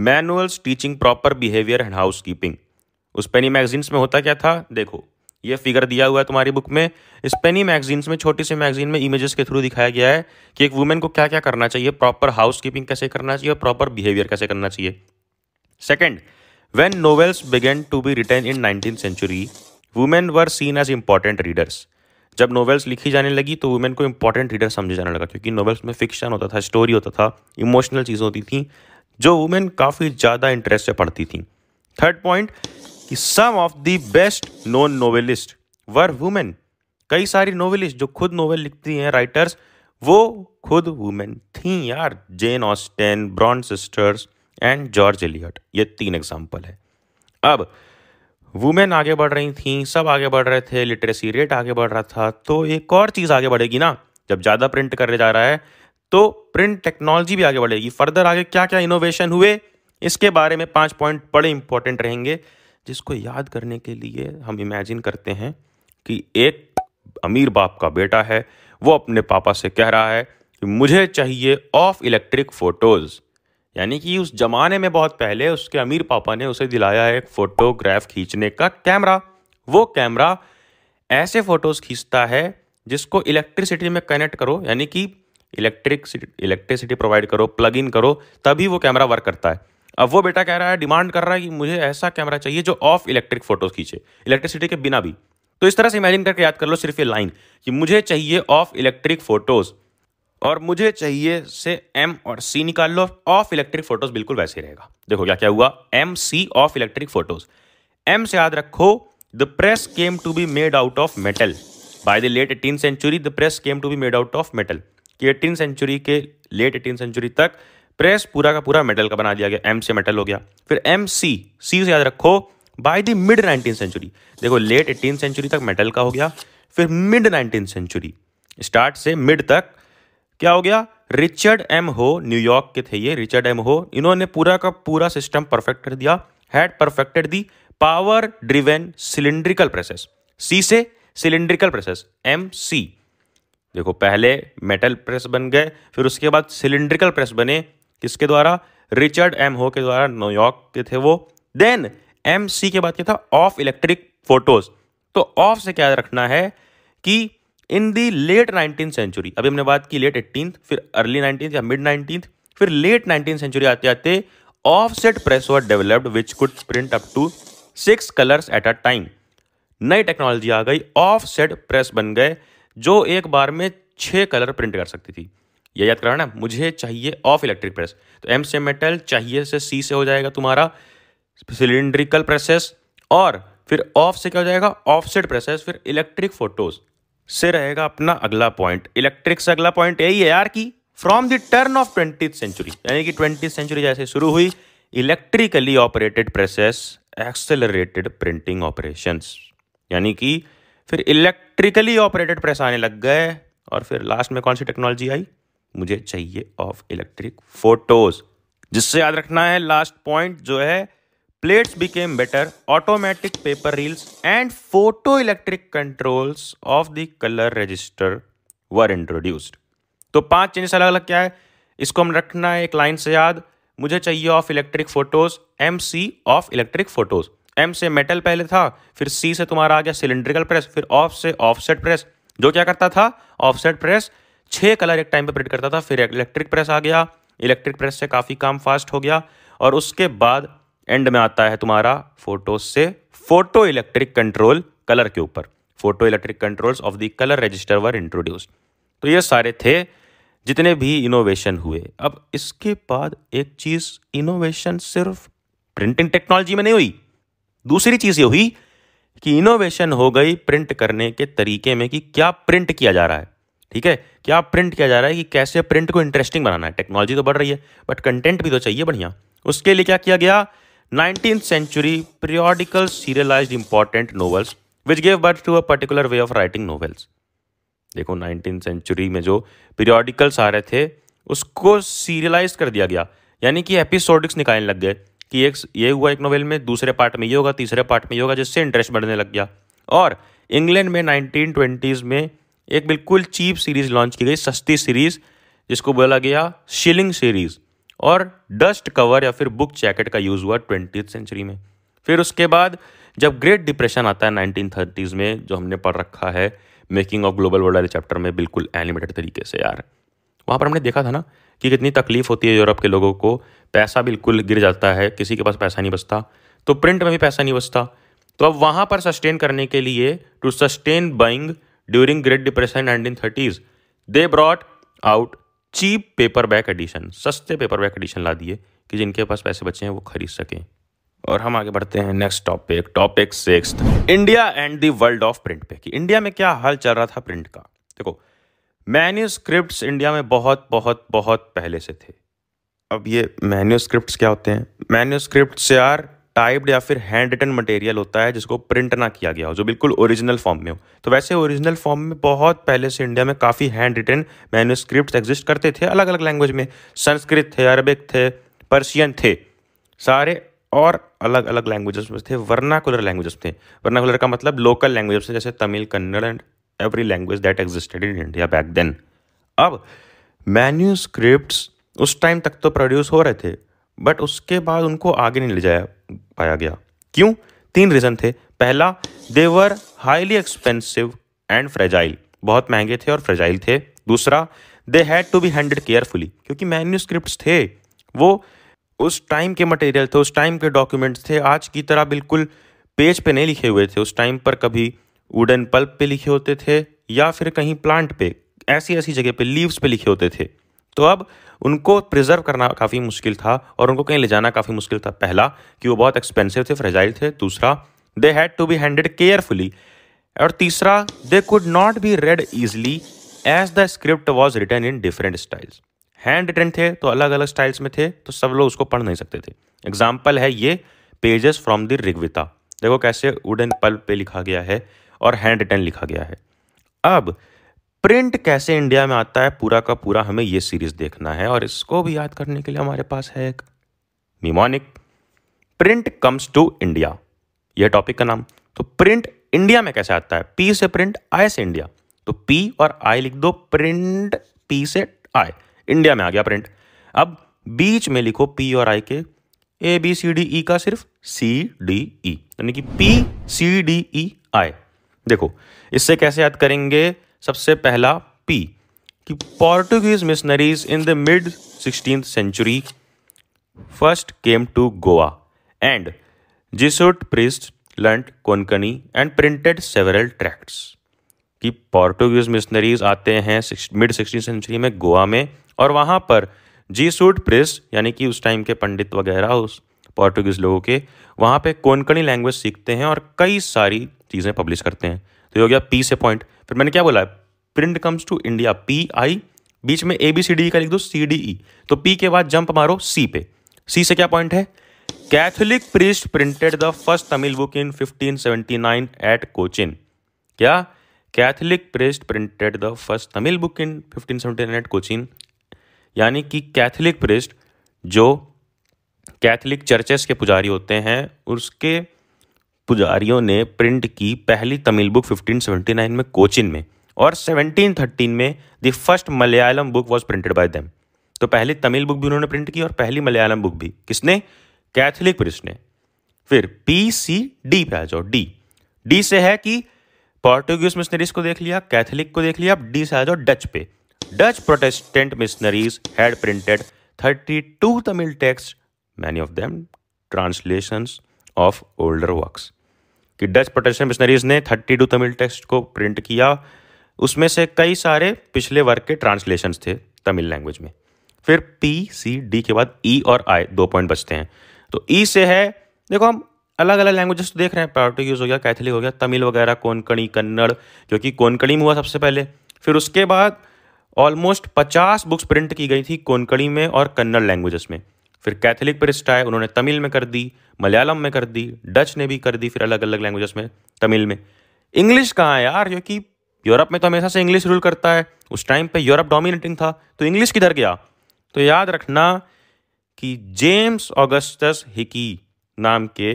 manuals teaching proper behaviour and housekeeping उस पेनी मैगजीन्स में होता क्या था देखो ये फिगर दिया हुआ है तुम्हारी बुक में स्पेनी मैगजीन्स में छोटी सी मैगजीन में इमेजेस के थ्रू दिखाया गया है कि एक वुमेन को क्या क्या करना चाहिए प्रॉपर हाउस कीपिंग कैसे करना चाहिए और प्रॉपर बिहेवियर कैसे करना चाहिए second when novels began to be written in nineteen century women were seen as important readers जब नोवेल्स लिखी जाने लगी तो वुमेन को इंपॉर्टेंट रीडर समझे जाने लगा क्योंकि नॉवेल्स में फिक्शन होता था स्टोरी होता था इमोशनल चीज़ें होती थी जो वुमेन काफ़ी ज़्यादा इंटरेस्ट से पढ़ती थी थर्ड पॉइंट कि some of the best known novelists were women कई सारी नोवेलिस्ट जो खुद नोवेल लिखती हैं राइटर्स वो खुद वुमेन थी यार जेन ऑस्टेन ब्रॉन सिस्टर्स एंड जॉर्ज एलियट ये तीन एग्जाम्पल है अब वुमेन आगे बढ़ रही थी सब आगे बढ़ रहे थे लिटरेसी रेट आगे बढ़ रहा था तो एक और चीज़ आगे बढ़ेगी ना जब ज़्यादा प्रिंट करने जा रहा है तो प्रिंट टेक्नोलॉजी भी आगे बढ़ेगी फर्दर आगे क्या क्या इनोवेशन हुए इसके बारे में पाँच पॉइंट बड़े इंपॉर्टेंट रहेंगे जिसको याद करने के लिए हम इमेजिन करते हैं कि एक अमीर बाप का बेटा है वो अपने पापा से कह रहा है कि मुझे चाहिए ऑफ इलेक्ट्रिक फ़ोटोज़ यानी कि उस ज़माने में बहुत पहले उसके अमीर पापा ने उसे दिलाया है एक फ़ोटोग्राफ खींचने का कैमरा वो कैमरा ऐसे फ़ोटोज़ खींचता है जिसको इलेक्ट्रिसिटी में कनेक्ट करो यानी कि इलेक्ट्रिक इलेक्ट्रिसिटी प्रोवाइड करो प्लग इन करो तभी वो कैमरा वर्क करता है अब वो बेटा कह रहा है डिमांड कर रहा है कि मुझे ऐसा कैमरा चाहिए जो ऑफ इलेक्ट्रिक फोटोज खींचे इलेक्ट्रिसिटी के बिना भी तो इस तरह से इमेजिन करके याद कर लो सिर्फ ये लाइन कि मुझे चाहिए ऑफ इलेक्ट्रिक फोटोज और मुझे चाहिए से एम और सी निकाल लो ऑफ इलेक्ट्रिक फोटोज बिल्कुल वैसे रहेगा देखो क्या क्या हुआ M C off electric photos M से याद रखो the press came to be made out of metal by the late eighteen century the press came to be made out of metal कि एटीन सेंचुरी के late eighteen century तक press पूरा का पूरा metal का बना दिया गया एम से मेटल हो गया फिर एम सी सी से याद रखो by the mid nineteen century देखो लेट एटीन सेंचुरी तक मेटल का हो गया फिर मिड नाइनटीन सेंचुरी स्टार्ट से मिड तक क्या हो गया रिचर्ड एम हो न्यूयॉर्क के थे ये रिचर्ड एम हो इन्होंने पूरा का पूरा सिस्टम परफेक्ट कर दिया had perfected the power driven cylindrical presses C से सिलेंड्रिकल प्रेसेस एम सी देखो पहले मेटल प्रेस बन गए फिर उसके बाद सिलेंड्रिकल प्रेस बने किसके द्वारा रिचर्ड एम हो के द्वारा न्यूयॉर्क के थे वो देन एम सी के बाद क्या था ऑफ इलेक्ट्रिक फोटोज तो ऑफ से क्या रखना है कि in the late nineteen century अभी हमने बात की लेट एटीन फिर अर्ली नाइनटीन या मिड नाइनटीन फिर लेट नाइनटीन सेंचुरी आते आते offset press were developed which could print up to six colours at a time नई टेक्नोलॉजी आ गई ऑफ सेट प्रेस बन गए जो एक बार में छः कलर प्रिंट कर सकती थी ये याद कराना ना मुझे चाहिए ऑफ इलेक्ट्रिक प्रेस तो एम से मेटल चाहिए से सी से हो जाएगा तुम्हारा सिलिंड्रिकल प्रेसेस और फिर ऑफ से क्या हो जाएगा ऑफसेट प्रेसेस फिर इलेक्ट्रिक फोटोज से रहेगा अपना अगला पॉइंट इलेक्ट्रिक से अगला पॉइंट यही है यार कि from the turn of twenty century यानी कि ट्वेंटी सेंचुरी जैसे शुरू हुई electrically operated presses accelerated printing operation यानी कि फिर इलेक्ट्रिकली ऑपरेटेड प्रेस आने लग गए और फिर लास्ट में कौन सी टेक्नोलॉजी आई मुझे चाहिए ऑफ इलेक्ट्रिक फोटोज जिससे याद रखना है लास्ट पॉइंट जो है plates became better automatic paper reels and photo electric controls of the colour register were introduced तो पांच चेंजेस अलग अलग क्या है इसको हम रखना है एक लाइन से याद मुझे चाहिए off electric photos M C off electric photos M से मेटल पहले था फिर सी से तुम्हारा आ गया सिलेंड्रिकल प्रेस फिर ऑफ off से ऑफसेट प्रेस जो क्या करता था ऑफसेट प्रेस छः कलर एक टाइम पर प्रिंट करता था फिर इलेक्ट्रिक प्रेस आ गया इलेक्ट्रिक प्रेस से काफ़ी काम फास्ट हो गया और उसके बाद एंड में आता है तुम्हारा फोटो से फोटो इलेक्ट्रिक कंट्रोल कलर के ऊपर photo electric controls of the colour register were introduced तो ये सारे थे जितने भी इनोवेशन हुए अब इसके बाद एक चीज़ इनोवेशन सिर्फ प्रिंटिंग टेक्नोलॉजी में नहीं हुई दूसरी चीज़ ये हुई कि इनोवेशन हो गई प्रिंट करने के तरीके में कि क्या प्रिंट किया जा रहा है ठीक है क्या प्रिंट किया जा रहा है कि कैसे प्रिंट को इंटरेस्टिंग बनाना है टेक्नोलॉजी तो बढ़ रही है बट कंटेंट भी तो चाहिए बढ़िया उसके लिए क्या किया गया nineteen century periodical serialise important novels which gave birth to a particular way of writing novels देखो नाइनटीन सेंचुरी में जो पीरियोडिकल्स आ रहे थे उसको सीरियलाइज कर दिया गया यानी कि एपिसोडिक्स निकालने लग गए कि एक ये हुआ एक नोवेल में दूसरे पार्ट में ये होगा तीसरे पार्ट में ये होगा जिससे इंटरेस्ट बढ़ने लग गया और इंग्लैंड में नाइनटीन ट्वेंटीज़ में एक बिल्कुल चीप सीरीज़ लॉन्च की गई सस्ती सीरीज़ जिसको बोला गया शिलिंग सीरीज़ और डस्ट कवर या फिर बुक जैकेट का यूज़ हुआ ट्वेंटी सेंचुरी में फिर उसके बाद जब ग्रेट डिप्रेशन आता है नाइनटीन थर्टीज़ में जो हमने पढ़ रखा है मेकिंग ऑफ ग्लोबल वर्ल्ड वाले चैप्टर में बिल्कुल एनिमेटेड तरीके से यार वहाँ पर हमने देखा था ना कि कितनी तकलीफ़ होती है यूरोप के लोगों को पैसा बिल्कुल गिर जाता है किसी के पास पैसा नहीं बचता तो प्रिंट में भी पैसा नहीं बचता तो अब वहाँ पर सस्टेन करने के लिए to sustain buying during Great Depression and in 30s, they brought out cheap paperback edition सस्ते पेपर बैक एडिशन ला दिए कि जिनके पास पैसे बचे हैं वो खरीद सकें और हम आगे बढ़ते हैं next topic topic six India and the world of print पे कि इंडिया में क्या हाल चल रहा था प्रिंट का देखो मैन्यूस्क्रिप्ट इंडिया में बहुत बहुत बहुत पहले से थे अब ये स्क्रिप्ट क्या होते हैं से आर टाइप्ड या फिर हैंड रिटन मटेरियल होता है जिसको प्रिंट ना किया गया हो जो बिल्कुल ओरिजिनल फॉर्म में हो तो वैसे ओरिजिनल फॉर्म में बहुत पहले से इंडिया में काफ़ी हैंड रिटन मैन्यूस्क्रिप्ट एग्जिस्ट करते थे अलग अलग लैंग्वेज में संस्कृत थे अरबिक थे पर्शियन थे सारे और अलग अलग लैंग्वेजेस में थे वर्नाकुलर लैंग्वेजेस थे वर्नाकुलर का मतलब लोकल लैंग्वेजेस थे जैसे Tamil Kannada and every language that existed in India back then अब मैन्यूस्क्रिप्ट उस टाइम तक तो प्रोड्यूस हो रहे थे बट उसके बाद उनको आगे नहीं ले जाया पाया गया क्यों तीन रीज़न थे पहला they were highly expensive and fragile बहुत महंगे थे और फ्रेजाइल थे दूसरा they had to be handle carefully क्योंकि मैन्यू स्क्रिप्ट थे वो उस टाइम के मटेरियल थे उस टाइम के डॉक्यूमेंट्स थे आज की तरह बिल्कुल पेज पे नहीं लिखे हुए थे उस टाइम पर कभी वुडन पल्प पे लिखे होते थे या फिर कहीं प्लांट पे ऐसी ऐसी जगह पे लीव्स पे लिखे होते थे तो अब उनको प्रिजर्व करना काफ़ी मुश्किल था और उनको कहीं ले जाना काफ़ी मुश्किल था पहला कि वो बहुत एक्सपेंसिव थे फ्रेजाइल थे दूसरा they had to be handle carefully और तीसरा they could not be read easily as the script was written in different styles handwritten थे तो अलग अलग स्टाइल्स में थे तो सब लोग उसको पढ़ नहीं सकते थे एग्जाम्पल है ये पेजेस फ्रॉम द रिग्विता देखो कैसे वुडन पल्प पे लिखा गया है और हैंड रिटर्न लिखा गया है अब प्रिंट कैसे इंडिया में आता है पूरा का पूरा हमें ये सीरीज देखना है और इसको भी याद करने के लिए हमारे पास है एक mnemonic print comes to India यह टॉपिक का नाम तो प्रिंट इंडिया में कैसे आता है पी से प्रिंट आई से इंडिया तो पी और आई लिख दो प्रिंट पी से आई इंडिया में आ गया प्रिंट अब बीच में लिखो पी और आई के ए बी सी डी ई का सिर्फ सी डी ई यानी कि पी सी डी ई आई देखो इससे कैसे याद करेंगे सबसे पहला पी कि Portuguese missionaries in the mid sixteen century first came to Goa and Jesuit priest learnt Konkani and printed several tracts कि पोर्टुगीज मिशनरीज आते हैं मिड सिक्सटीन सेंचुरी में गोवा में और वहाँ पर जी सूट प्रेस यानी कि उस टाइम के पंडित वगैरह उस पोर्टुगीज लोगों के वहाँ पे कोंकणी लैंग्वेज सीखते हैं और कई सारी चीज़ें पब्लिश करते हैं तो ये हो गया पी से पॉइंट फिर मैंने क्या बोला है print comes to India P I बीच में ए बी सी डी का लिख दो सी डी ई तो पी के बाद जंप मारो सी पे सी से क्या पॉइंट है Catholic priest printed the first Tamil book in 1579 at Cochin क्या Catholic priest printed the first Tamil book in 1579 at Cochin यानी कि कैथोलिक प्रिस्ट जो कैथोलिक चर्चेस के पुजारी होते हैं उसके पुजारियों ने प्रिंट की पहली तमिल बुक 1579 में कोचिन में और 1713 में the first Malayalam book was printed by them तो पहली तमिल बुक भी उन्होंने प्रिंट की और पहली मलयालम बुक भी किसने कैथोलिक प्रिस्ट ने फिर पी सी डी पे आ जाओ डी डी से है कि पोर्टुगीज मिशनरीज को देख लिया कैथोलिक को देख लिया अब डी से आ जाओ डच पे Dutch protestant missionaries had printed 32 Tamil text many of them translations of older works कि डच प्रोटेस्टेंट मिशनरीज ने थर्टी टू तमिल टेक्स्ट को प्रिंट किया उसमें से कई सारे पिछले वर्ग के ट्रांसलेशन थे तमिल लैंग्वेज में फिर पी सी डी के बाद ई e और आई दो पॉइंट बचते हैं तो ई e से है देखो हम अलग अलग लैंग्वेजेस देख रहे हैं पोर्टुगीज़ हो गया कैथलिक हो गया तमिल वगैरह कोंकणी कन्नड़ जो कि कोंकणी में हुआ सबसे पहले फिर उसके बाद ऑलमोस्ट पचास बुक्स प्रिंट की गई थी कोंकणी में और कन्नड़ लैंग्वेजेस में फिर कैथलिक परिष्ठाएँ उन्होंने तमिल में कर दी मलयालम में कर दी डच ने भी कर दी फिर अलग अलग लैंग्वेजेस में तमिल में इंग्लिश कहाँ है यार क्योंकि यूरोप में तो हमेशा से इंग्लिश रूल करता है उस टाइम पे यूरोप डोमिनेटिंग था तो इंग्लिश किधर गया तो याद रखना कि जेम्स ऑगस्टस हिकी नाम के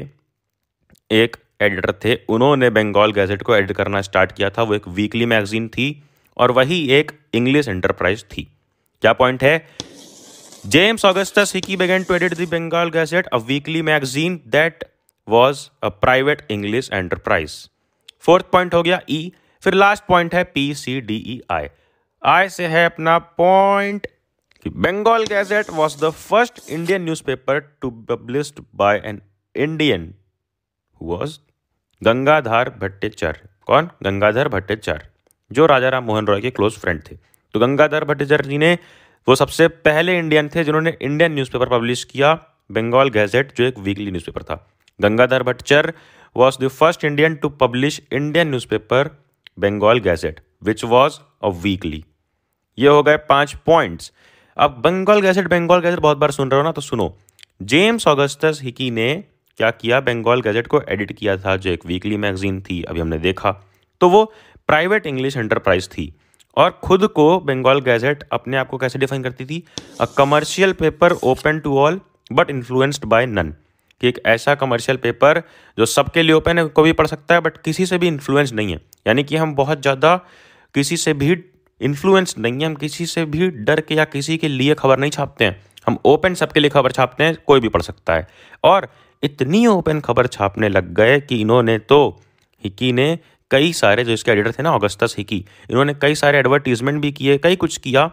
एक एडिटर थे उन्होंने बंगाल गैजेट को एडिट करना स्टार्ट किया था वो एक वीकली मैगजीन थी और वही एक इंग्लिश एंटरप्राइज थी क्या पॉइंट है James Augustus Hickey began to edit the Bengal Gazette, a weekly magazine that was a private English enterprise. Fourth point हो गया e, फिर last point है P C D E I. I से है अपना point. Bengal Gazette was the first Indian newspaper to be published by an Indian who was Gangadhar Bhattacharya कौन गंगाधर भट्टाचार्य जो राजा राम मोहन रॉय के क्लोज फ्रेंड थे तो गंगाधर भट्टाचार्य जी ने वो सबसे पहले इंडियन थे जिन्होंने इंडियन न्यूज़पेपर पब्लिश किया बंगाल गैजेट जो एक वीकली न्यूज़पेपर था Gangadhar Bhattacharya was the first Indian to publish Indian newspaper Bengal gazette which was a weekly ये हो गए पांच पॉइंट्स अब बंगाल गैजेट बंगाल गैजेट बहुत बार सुन रहे हो ना तो सुनो जेम्स ऑगस्टस हिकी ने क्या किया बंगाल गैजेट को एडिट किया था जो एक वीकली मैगजीन थी अभी हमने देखा तो वो प्राइवेट इंग्लिश एंटरप्राइज थी और खुद को बंगाल गैजेट अपने आप को कैसे डिफाइन करती थी a commercial paper open to all but influenced by none कि एक ऐसा कमर्शियल पेपर जो सबके लिए ओपन है को भी पढ़ सकता है बट किसी से भी इन्फ्लुएंस नहीं है यानी कि हम बहुत ज़्यादा किसी से भी इन्फ्लुएंस नहीं है हम किसी से भी डर के या किसी के लिए खबर नहीं छापते हैं हम ओपन सबके लिए खबर छापते हैं कोई भी पढ़ सकता है और इतनी ओपन खबर छापने लग गए कि इन्होंने तो हिकी ने कई सारे जो इसके एडिटर थे ना अगस्तस ही की इन्होंने कई सारे एडवर्टीजमेंट भी किए कई कुछ किया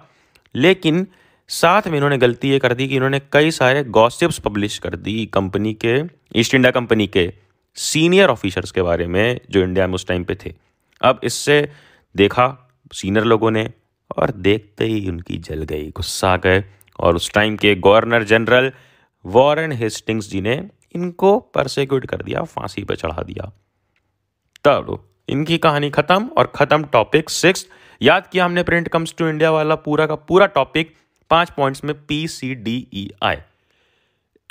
लेकिन साथ में इन्होंने गलती ये कर दी कि इन्होंने कई सारे गॉसिप्स पब्लिश कर दी कंपनी के ईस्ट इंडिया कंपनी के सीनियर ऑफिसर्स के बारे में जो इंडिया में उस टाइम पे थे अब इससे देखा सीनियर लोगों ने और देखते ही उनकी जल गई गुस्सा गए और उस टाइम के governor general Warren Hastings ji ने इनको परसिक्यूट कर दिया फांसी पर चढ़ा दिया तब इनकी कहानी खत्म और खत्म टॉपिक सिक्स याद किया हमने प्रिंट कम्स टू इंडिया वाला पूरा का पूरा टॉपिक पांच पॉइंट्स में पी सी डी ई आई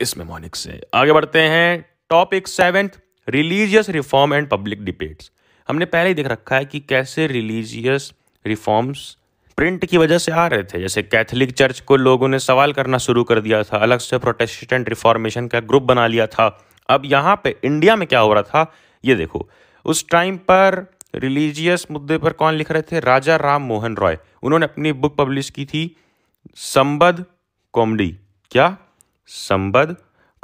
इसमें मॉनिक से आगे बढ़ते हैं topic seventh religious reform and public debates हमने पहले ही देख रखा है कि कैसे रिलीजियस रिफॉर्म्स प्रिंट की वजह से आ रहे थे जैसे कैथोलिक चर्च को लोगों ने सवाल करना शुरू कर दिया था अलग से प्रोटेस्टेंट रिफॉर्मेशन का ग्रुप बना लिया था अब यहाँ पे इंडिया में क्या हो रहा था ये देखो उस टाइम पर रिलीजियस मुद्दे पर कौन लिख रहे थे राजा राम मोहन रॉय उन्होंने अपनी बुक पब्लिश की थी संबद कॉमेडी क्या संबद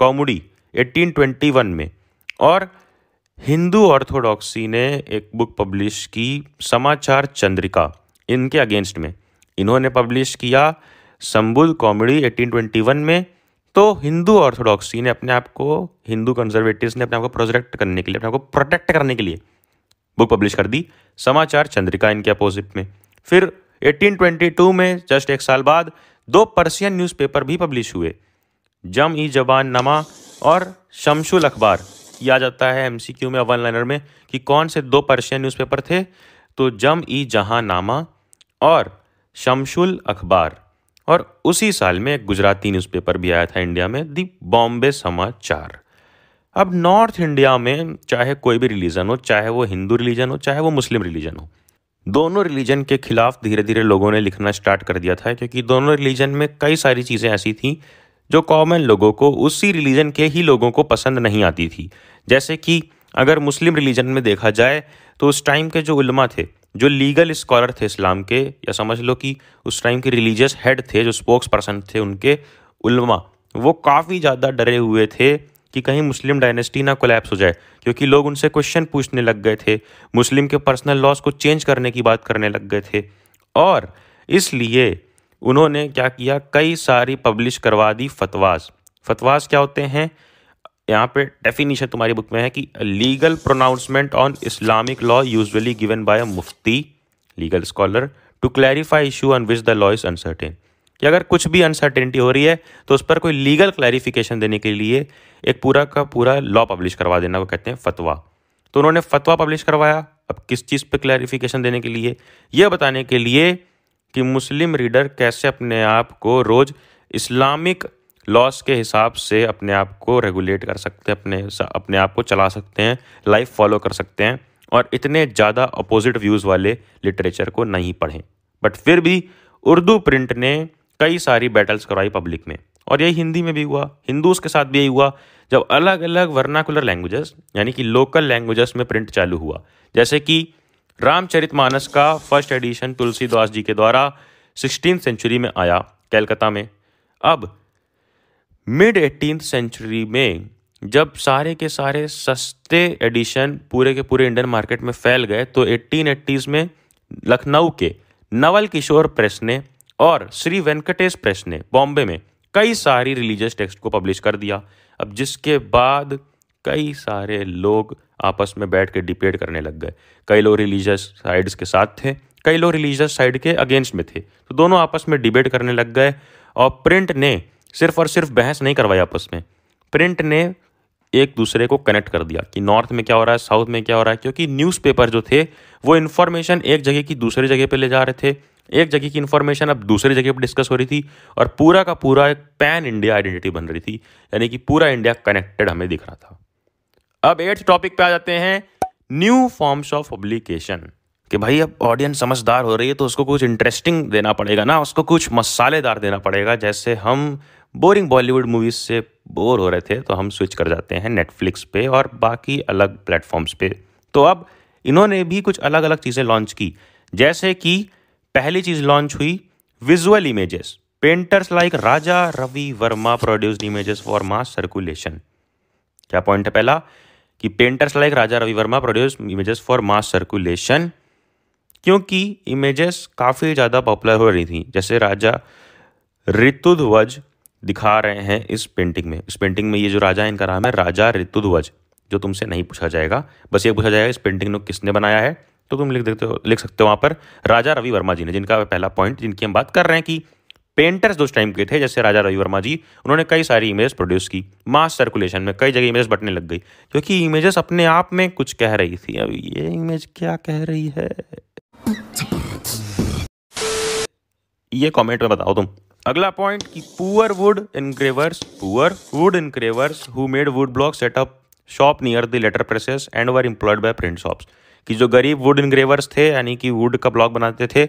कॉमेडी 1821 में और हिंदू ऑर्थोडॉक्सी ने एक बुक पब्लिश की समाचार चंद्रिका इनके अगेंस्ट में इन्होंने पब्लिश किया संबुद कॉमेडी 1821 में तो हिंदू ऑर्थोडॉक्सी ने अपने आप को हिंदू कंजर्वेटिव ने अपने आप को प्रोजेक्ट करने के लिए अपने आप को प्रोटेक्ट करने के लिए बुक पब्लिश कर दी समाचार चंद्रिका इनके अपोजिट में फिर 1822 में जस्ट एक साल बाद दो पर्सियन न्यूज़पेपर भी पब्लिश हुए जम ई जबान नमा और शमशुल अखबार ये आ जाता है एम में वन लाइनर में कि कौन से दो पर्शियन न्यूज़पेपर थे तो जम ई जहाँ नामा और शमशुल अखबार और उसी साल में एक गुजराती न्यूज़पेपर भी आया था इंडिया में दी बॉम्बे समाचार अब नॉर्थ इंडिया में चाहे कोई भी रिलीजन हो चाहे वो हिंदू रिलीजन हो चाहे वो मुस्लिम रिलीजन हो दोनों रिलीजन के खिलाफ धीरे धीरे लोगों ने लिखना स्टार्ट कर दिया था क्योंकि दोनों रिलीजन में कई सारी चीज़ें ऐसी थी जो कॉमन लोगों को उसी रिलीजन के ही लोगों को पसंद नहीं आती थी जैसे कि अगर मुस्लिम रिलीजन में देखा जाए तो उस टाइम के जो उलमा थे जो लीगल स्कॉलर थे इस्लाम के या समझ लो कि उस टाइम के रिलीजियस हेड थे जो स्पोक्स पर्सन थे उनके उलमा वो काफ़ी ज़्यादा डरे हुए थे कि कहीं मुस्लिम डायनेस्टी ना कोलैप्स हो जाए क्योंकि लोग उनसे क्वेश्चन पूछने लग गए थे मुस्लिम के पर्सनल लॉस को चेंज करने की बात करने लग गए थे और इसलिए उन्होंने क्या किया कई सारी पब्लिश करवा दी फतवाज़ फतवाज़ क्या होते हैं यहाँ पे डेफिनेशन तुम्हारी बुक में है कि legal pronouncement on Islamic law usually given by a mufti legal scholar to clarify issue on which the law is uncertain कि अगर कुछ भी अनसर्टेनिटी हो रही है तो उस पर कोई लीगल क्लैरिफिकेशन देने के लिए एक पूरा का पूरा लॉ पब्लिश करवा देना वो कहते हैं फतवा तो उन्होंने फतवा पब्लिश करवाया अब किस चीज़ पे क्लैरिफिकेशन देने के लिए यह बताने के लिए कि मुस्लिम रीडर कैसे अपने आप को रोज़ इस्लामिक लॉस के हिसाब से अपने आप को रेगुलेट कर सकते हैं अपने अपने आप को चला सकते हैं लाइफ फॉलो कर सकते हैं और इतने ज़्यादा अपोजिट व्यूज़ वाले लिटरेचर को नहीं पढ़ें बट फिर भी उर्दू प्रिंट ने कई सारी बैटल्स करवाई पब्लिक में और यही हिंदी में भी हुआ हिंदूज के साथ भी यही हुआ जब अलग अलग वर्नाकुलर लैंग्वेजेस यानी कि लोकल लैंग्वेजेस में प्रिंट चालू हुआ जैसे कि रामचरितमानस का फर्स्ट एडिशन तुलसीदास जी के द्वारा सिक्सटीन सेंचुरी में आया कैलकाता में अब मिड एटीन सेंचुरी में जब सारे के सारे सस्ते एडिशन पूरे के पूरे इंडियन मार्केट में फैल गए तो एट्टीन एट्टीज़ में लखनऊ के नवल किशोर प्रेस ने और श्री वेंकटेश प्रेस ने बॉम्बे में कई सारी रिलीजियस टेक्स्ट को पब्लिश कर दिया अब जिसके बाद कई सारे लोग आपस में बैठ के डिबेट करने लग गए कई लोग रिलीजियस साइड्स के साथ थे कई लोग रिलीजियस साइड के अगेंस्ट में थे तो दोनों आपस में डिबेट करने लग गए और प्रिंट ने सिर्फ और सिर्फ बहस नहीं करवाई आपस में प्रिंट ने एक दूसरे को कनेक्ट कर दिया कि नॉर्थ में क्या हो रहा है साउथ में क्या हो रहा है क्योंकि न्यूज़पेपर जो थे वो इन्फॉर्मेशन एक जगह की दूसरी जगह पे ले जा रहे थे एक जगह की इन्फॉर्मेशन अब दूसरी जगह पर डिस्कस हो रही थी और पूरा का पूरा एक पैन इंडिया आइडेंटिटी बन रही थी यानी कि पूरा इंडिया कनेक्टेड हमें दिख रहा था अब एट्थ टॉपिक पे आ जाते हैं न्यू फॉर्म्स ऑफ पब्लिकेशन कि भाई अब ऑडियंस समझदार हो रही है तो उसको कुछ इंटरेस्टिंग देना पड़ेगा ना उसको कुछ मसालेदार देना पड़ेगा जैसे हम बोरिंग बॉलीवुड मूवीज़ से बोर हो रहे थे तो हम स्विच कर जाते हैं नेटफ्लिक्स पे और बाकी अलग प्लेटफॉर्म्स पे तो अब इन्होंने भी कुछ अलग अलग चीज़ें लॉन्च की जैसे कि पहली चीज़ लॉन्च हुई visual images painters like Raja Ravi Varma produce images for mass circulation क्या पॉइंट है पहला कि painters like Raja Ravi Varma produce images for mass circulation क्योंकि इमेजेस काफ़ी ज़्यादा पॉपुलर हो रही थी जैसे राजा ऋतुध्वज दिखा रहे हैं इस पेंटिंग में इस पेंटिंग में ये जो राजा है इनका नाम है राजा ऋतुध्वज जो तुमसे नहीं पूछा जाएगा बस ये पूछा जाएगा इस पेंटिंग को किसने बनाया है तो तुम लिख देते हो लिख सकते हो वहाँ पर राजा रवि वर्मा जी ने जिनका पहला पॉइंट जिनकी हम बात कर रहे हैं कि पेंटर्स उस टाइम के थे जैसे राजा रवि वर्मा जी उन्होंने कई सारी इमेजेस प्रोड्यूस की मास सर्कुलेशन में कई जगह इमेजेस बटने लग गई क्योंकि इमेजेस अपने आप में कुछ कह रही थी अब ये इमेज क्या कह रही है ये कमेंट में बताओ तुम अगला पॉइंट कि poor wood engravers poor wood engravers who made wood block setup shop near the letter presses and were employed by print shops कि जो गरीब वुड इनग्रेवर्स थे यानी कि वुड का ब्लॉक बनाते थे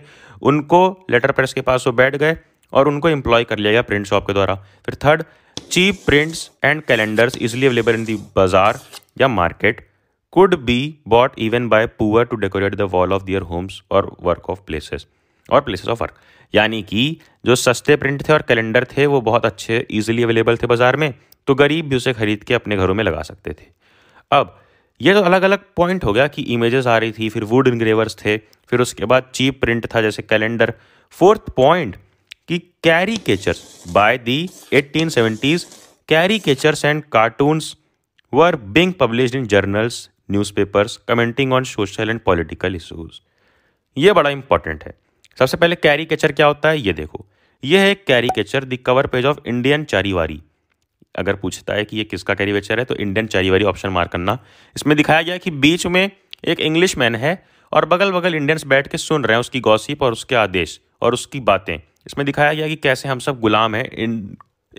उनको लेटर प्रेस के पास वो बैठ गए और उनको एम्प्लॉय कर लिया गया प्रिंट शॉप के द्वारा फिर third cheap prints and calendars easily available in the bazaar या market could be bought even by poor to decorate the wall of their homes और वर्क ऑफ प्लेसेस और प्लेसेस ऑफ वर्क यानी कि जो सस्ते प्रिंट थे और कैलेंडर थे वो बहुत अच्छे ईजिली अवेलेबल थे बाज़ार में तो गरीब भी उसे ख़रीद के अपने घरों में लगा सकते थे अब ये तो अलग अलग पॉइंट हो गया कि इमेजेस आ रही थी फिर वुड इनग्रेवर्स थे फिर उसके बाद चीप प्रिंट था जैसे कैलेंडर फोर्थ पॉइंट कि caricatures by the eighteen seventies caricatures and cartoons were being published in journals newspapers commenting on social and political issues ये बड़ा इंपॉर्टेंट है सबसे पहले कैरी कैचर क्या होता है ये देखो ये है carry the cover page of Indian Charivari अगर पूछता है कि ये किसका कैरी कैचर है तो इंडियन चारीवारी ऑप्शन मार्क करना इसमें दिखाया गया कि बीच में एक इंग्लिश मैन है और बगल बगल इंडियंस बैठ के सुन रहे हैं उसकी गौसिप और उसके आदेश और उसकी बातें इसमें दिखाया गया कि कैसे हम सब गुलाम हैं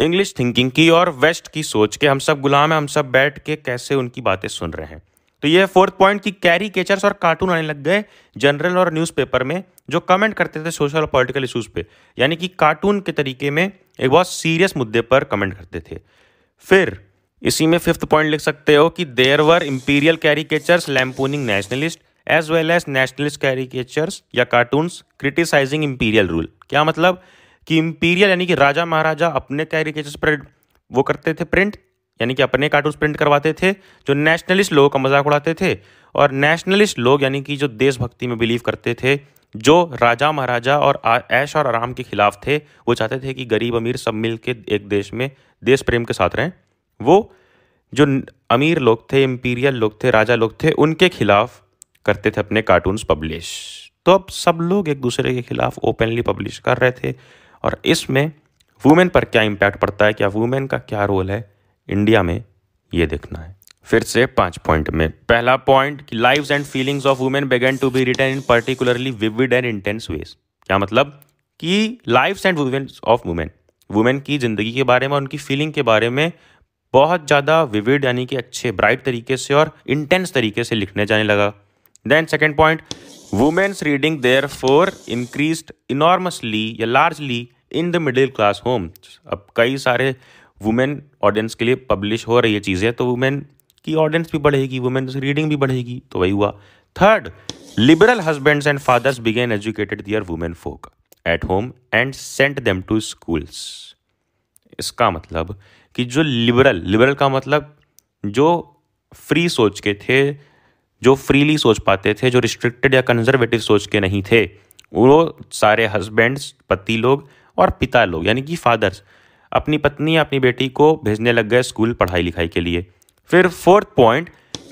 इंग्लिश थिंकिंग की और वेस्ट की सोच के हम सब गुलाम हैं हम सब बैठ के कैसे उनकी बातें सुन रहे हैं तो ये फोर्थ पॉइंट कि कैरी केचर्स और कार्टून आने लग गए जनरल और न्यूज़पेपर में जो कमेंट करते थे सोशल और पॉलिटिकल इशूज़ पे यानी कि कार्टून के तरीके में एक बहुत सीरियस मुद्दे पर कमेंट करते थे फिर इसी में फिफ्थ पॉइंट लिख सकते हो कि there were imperial caricatures lampooning nationalist as well as nationalist caricatures या कार्टून्स क्रिटिसाइजिंग इम्पीरियल रूल क्या मतलब कि इम्पीरियल यानी कि राजा महाराजा अपने कैरिकेचर्स पर वो करते थे प्रिंट यानी कि अपने कार्टून प्रिंट करवाते थे जो नेशनलिस्ट लोगों का मजाक उड़ाते थे और नेशनलिस्ट लोग यानी कि जो देशभक्ति में बिलीव करते थे जो राजा महाराजा और ऐश और आराम के खिलाफ थे वो चाहते थे कि गरीब अमीर सब मिल के एक देश में देश प्रेम के साथ रहें वो जो अमीर लोग थे इम्पीरियल लोग थे राजा लोग थे उनके खिलाफ करते थे अपने कार्टून्स पब्लिश तो अब सब लोग एक दूसरे के खिलाफ ओपनली पब्लिश कर रहे थे और इसमें वुमेन पर क्या इम्पैक्ट पड़ता है क्या वुमेन का क्या रोल है इंडिया में ये देखना है फिर से पांच पॉइंट में पहला पॉइंट कि lives and feelings of women began to be written in particularly vivid and intense ways क्या मतलब कि life and women's of women women की ज़िंदगी के बारे में उनकी फीलिंग के बारे में बहुत ज़्यादा विविड यानी कि अच्छे ब्राइट तरीके से और इंटेंस तरीके से लिखने जाने लगा then second point women's reading therefore increase enormously या largely in the middle class homes अब कई सारे वुमेन ऑडियंस के लिए पब्लिश हो रही है चीज़ें तो वुमेन की ऑडियंस भी बढ़ेगी वुमेन रीडिंग भी बढ़ेगी तो वही हुआ third liberal husbands and fathers began educated their वुमेन फोक at home and sent them to schools इसका मतलब कि जो लिबरल लिबरल का मतलब जो फ्री सोच के थे जो फ्रीली सोच पाते थे जो रिस्ट्रिक्टेड या कंजर्वेटिव सोच के नहीं थे वो सारे हस्बैंड्स पति लोग और पिता लोग यानी कि फादर्स अपनी पत्नी अपनी बेटी को भेजने लग गए स्कूल पढ़ाई लिखाई के लिए फिर fourth point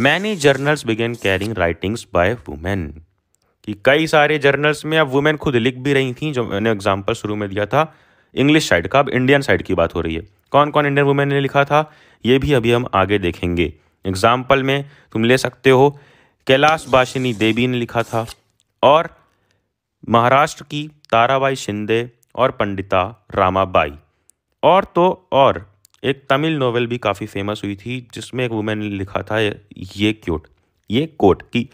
many journals began carrying writings by women कि कई सारे जर्नल्स में अब वुमेन खुद लिख भी रही थी जो मैंने एग्जाम्पल शुरू में दिया था इंग्लिश साइड का अब इंडियन साइड की बात हो रही है कौन कौन इंडियन वुमेन ने लिखा था ये भी अभी हम आगे देखेंगे एग्जाम्पल में तुम ले सकते हो कैलाश बाशिनी देवी ने लिखा था और महाराष्ट्र की ताराबाई शिंदे और पंडिता रामाबाई और तो और एक तमिल नोवेल भी काफ़ी फेमस हुई थी जिसमें एक वुमेन ने लिखा था ये क्योट ये कोट कि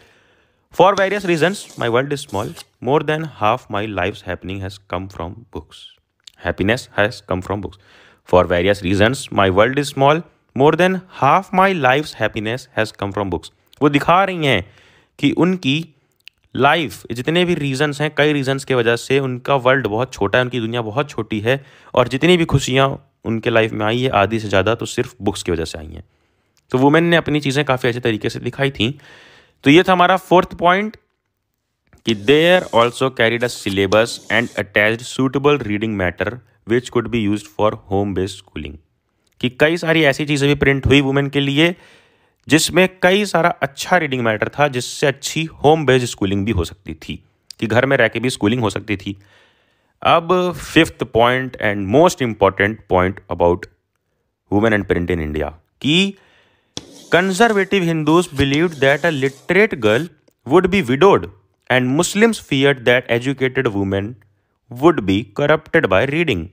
for various reasons my world is small more than half my life happening has come from books happiness has come from books for various reasons my world is small more than half my life happiness has come from books वो दिखा रही हैं कि उनकी life जितने भी reasons हैं कई रीजंस की वजह से उनका वर्ल्ड बहुत छोटा है उनकी दुनिया बहुत छोटी है और जितनी भी खुशियाँ उनके लाइफ में आई है आधी से ज़्यादा तो सिर्फ बुक्स की वजह से आई हैं तो वुमेन ने अपनी चीज़ें काफ़ी अच्छे तरीके से दिखाई थी तो ये था हमारा फोर्थ पॉइंट कि there also carried a syllabus and attach suitable reading matter which could be use for home based schooling कि कई सारी ऐसी चीज़ें भी प्रिंट हुई वुमेन के लिए जिसमें कई सारा अच्छा रीडिंग मैटर था जिससे अच्छी होम बेस्ड स्कूलिंग भी हो सकती थी कि घर में रह के भी स्कूलिंग हो सकती थी अब fifth point and most important point about women and print in India कि conservative Hindus believe that a literate girl would be widowed and Muslims fear that educated women would be corrupted by reading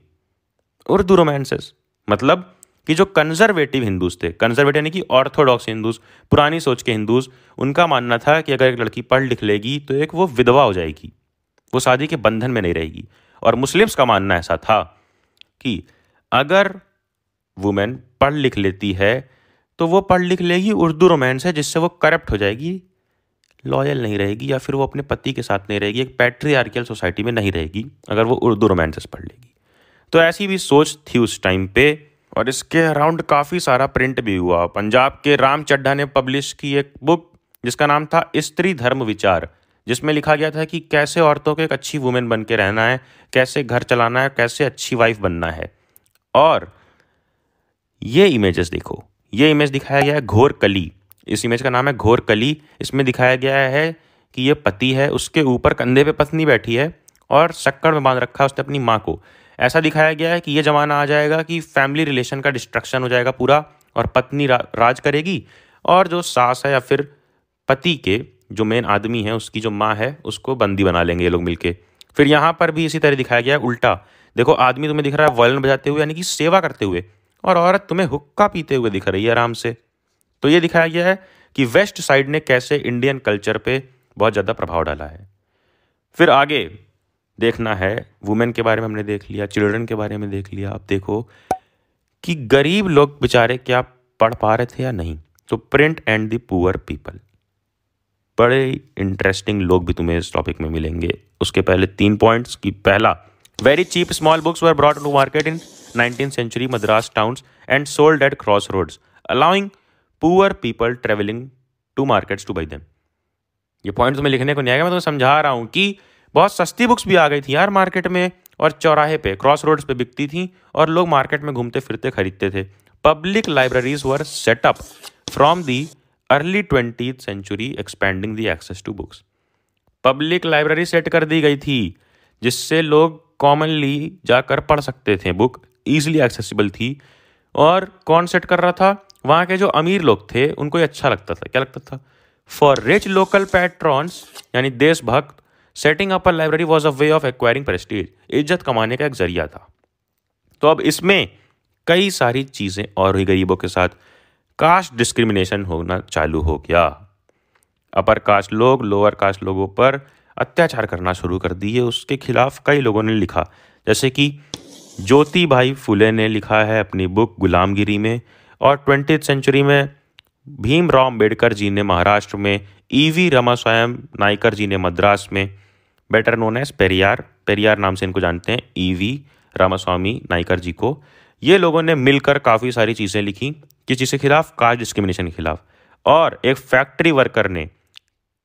Urdu romances मतलब कि जो conservative Hindus थे conservative यानी कि Orthodox Hindus पुरानी सोच के हिंदूज उनका मानना था कि अगर एक लड़की पढ़ लिख लेगी तो एक वो विधवा हो जाएगी वो शादी के बंधन में नहीं रहेगी और मुस्लिम्स का मानना ऐसा था कि अगर वुमेन पढ़ लिख लेती है तो वो पढ़ लिख लेगी उर्दू रोमांस है जिससे वो करप्ट हो जाएगी लॉयल नहीं रहेगी या फिर वो अपने पति के साथ नहीं रहेगी एक पैट्रियार्कियल सोसाइटी में नहीं रहेगी अगर वो उर्दू रोमांस पढ़ लेगी तो ऐसी भी सोच थी उस टाइम पर और इसके अराउंड काफ़ी सारा प्रिंट भी हुआ पंजाब के राम चड्ढा ने पब्लिश की एक बुक जिसका नाम था स्त्री धर्म विचार जिसमें लिखा गया था कि कैसे औरतों को एक अच्छी वुमेन बन के रहना है कैसे घर चलाना है कैसे अच्छी वाइफ बनना है और ये इमेजेस देखो ये इमेज दिखाया गया है घोर कली इस इमेज का नाम है घोर कली इसमें दिखाया गया है कि ये पति है उसके ऊपर कंधे पे पत्नी बैठी है और शक्कर में बांध रखा है उसने अपनी माँ को ऐसा दिखाया गया है कि ये ज़माना आ जाएगा कि फैमिली रिलेशन का डिस्ट्रक्शन हो जाएगा पूरा और पत्नी रा, राज करेगी और जो सास है या फिर पति के जो मेन आदमी है उसकी जो माँ है उसको बंदी बना लेंगे ये लोग मिलके फिर यहाँ पर भी इसी तरह दिखाया गया है उल्टा देखो आदमी तुम्हें दिख रहा है वॉयन बजाते हुए यानी कि सेवा करते हुए और औरत तुम्हें हुक्का पीते हुए दिख रही है आराम से तो ये दिखाया गया है कि वेस्ट साइड ने कैसे इंडियन कल्चर पे बहुत ज़्यादा प्रभाव डाला है फिर आगे देखना है वुमेन के बारे में हमने देख लिया चिल्ड्रन के बारे में देख लिया आप देखो कि गरीब लोग बेचारे क्या पढ़ पा रहे थे या नहीं तो print and the poor people बड़े इंटरेस्टिंग लोग भी तुम्हें इस टॉपिक में मिलेंगे उसके पहले तीन पॉइंट्स की पहला very cheap small books were brought to market in nineteen century Madras town and sold at cross roads allowing poor people travelling to markets to buy them ये पॉइंट तुम्हें लिखने को नहीं आएगा मैं तुम्हें समझा रहा हूं कि बहुत सस्ती बुक्स भी आ गई थी यार मार्केट में और चौराहे पे क्रॉस रोड्स पे बिकती थी और लोग मार्केट में घूमते फिरते खरीदते थे public libraries were setup from the early twenty century expanding the access to books public library set कर दी गई थी जिससे लोग कॉमनली जाकर पढ़ सकते थे बुक ईजिली एक्सेसिबल थी और कौन सेट कर रहा था वहाँ के जो अमीर लोग थे उनको ये अच्छा लगता था क्या लगता था फॉर रिच लोकल पैट्रॉन्स यानी देशभक्त setting up a library was a way of acquiring prestige इज्जत कमाने का एक जरिया था तो अब इसमें कई सारी चीज़ें और हुई गरीबों के साथ कास्ट डिस्क्रिमिनेशन होना चालू हो गया अपर कास्ट लोग लोअर कास्ट लोगों पर अत्याचार करना शुरू कर दिए उसके खिलाफ कई लोगों ने लिखा जैसे कि ज्योति भाई फुले ने लिखा है अपनी बुक गुलामगिरी में और ट्वेंटी सेंचुरी में भीमराव अम्बेडकर जी ने महाराष्ट्र में ईवी स्वयं नायकर जी ने मद्रास में better known as Periyar Periyar नाम से इनको जानते हैं ई वी रामास्वामी नाइकर जी को ये लोगों ने मिलकर काफ़ी सारी चीज़ें लिखी किस चीज़ के खिलाफ कास्ट डिस्क्रिमिनेशन के खिलाफ और एक फैक्ट्री वर्कर ने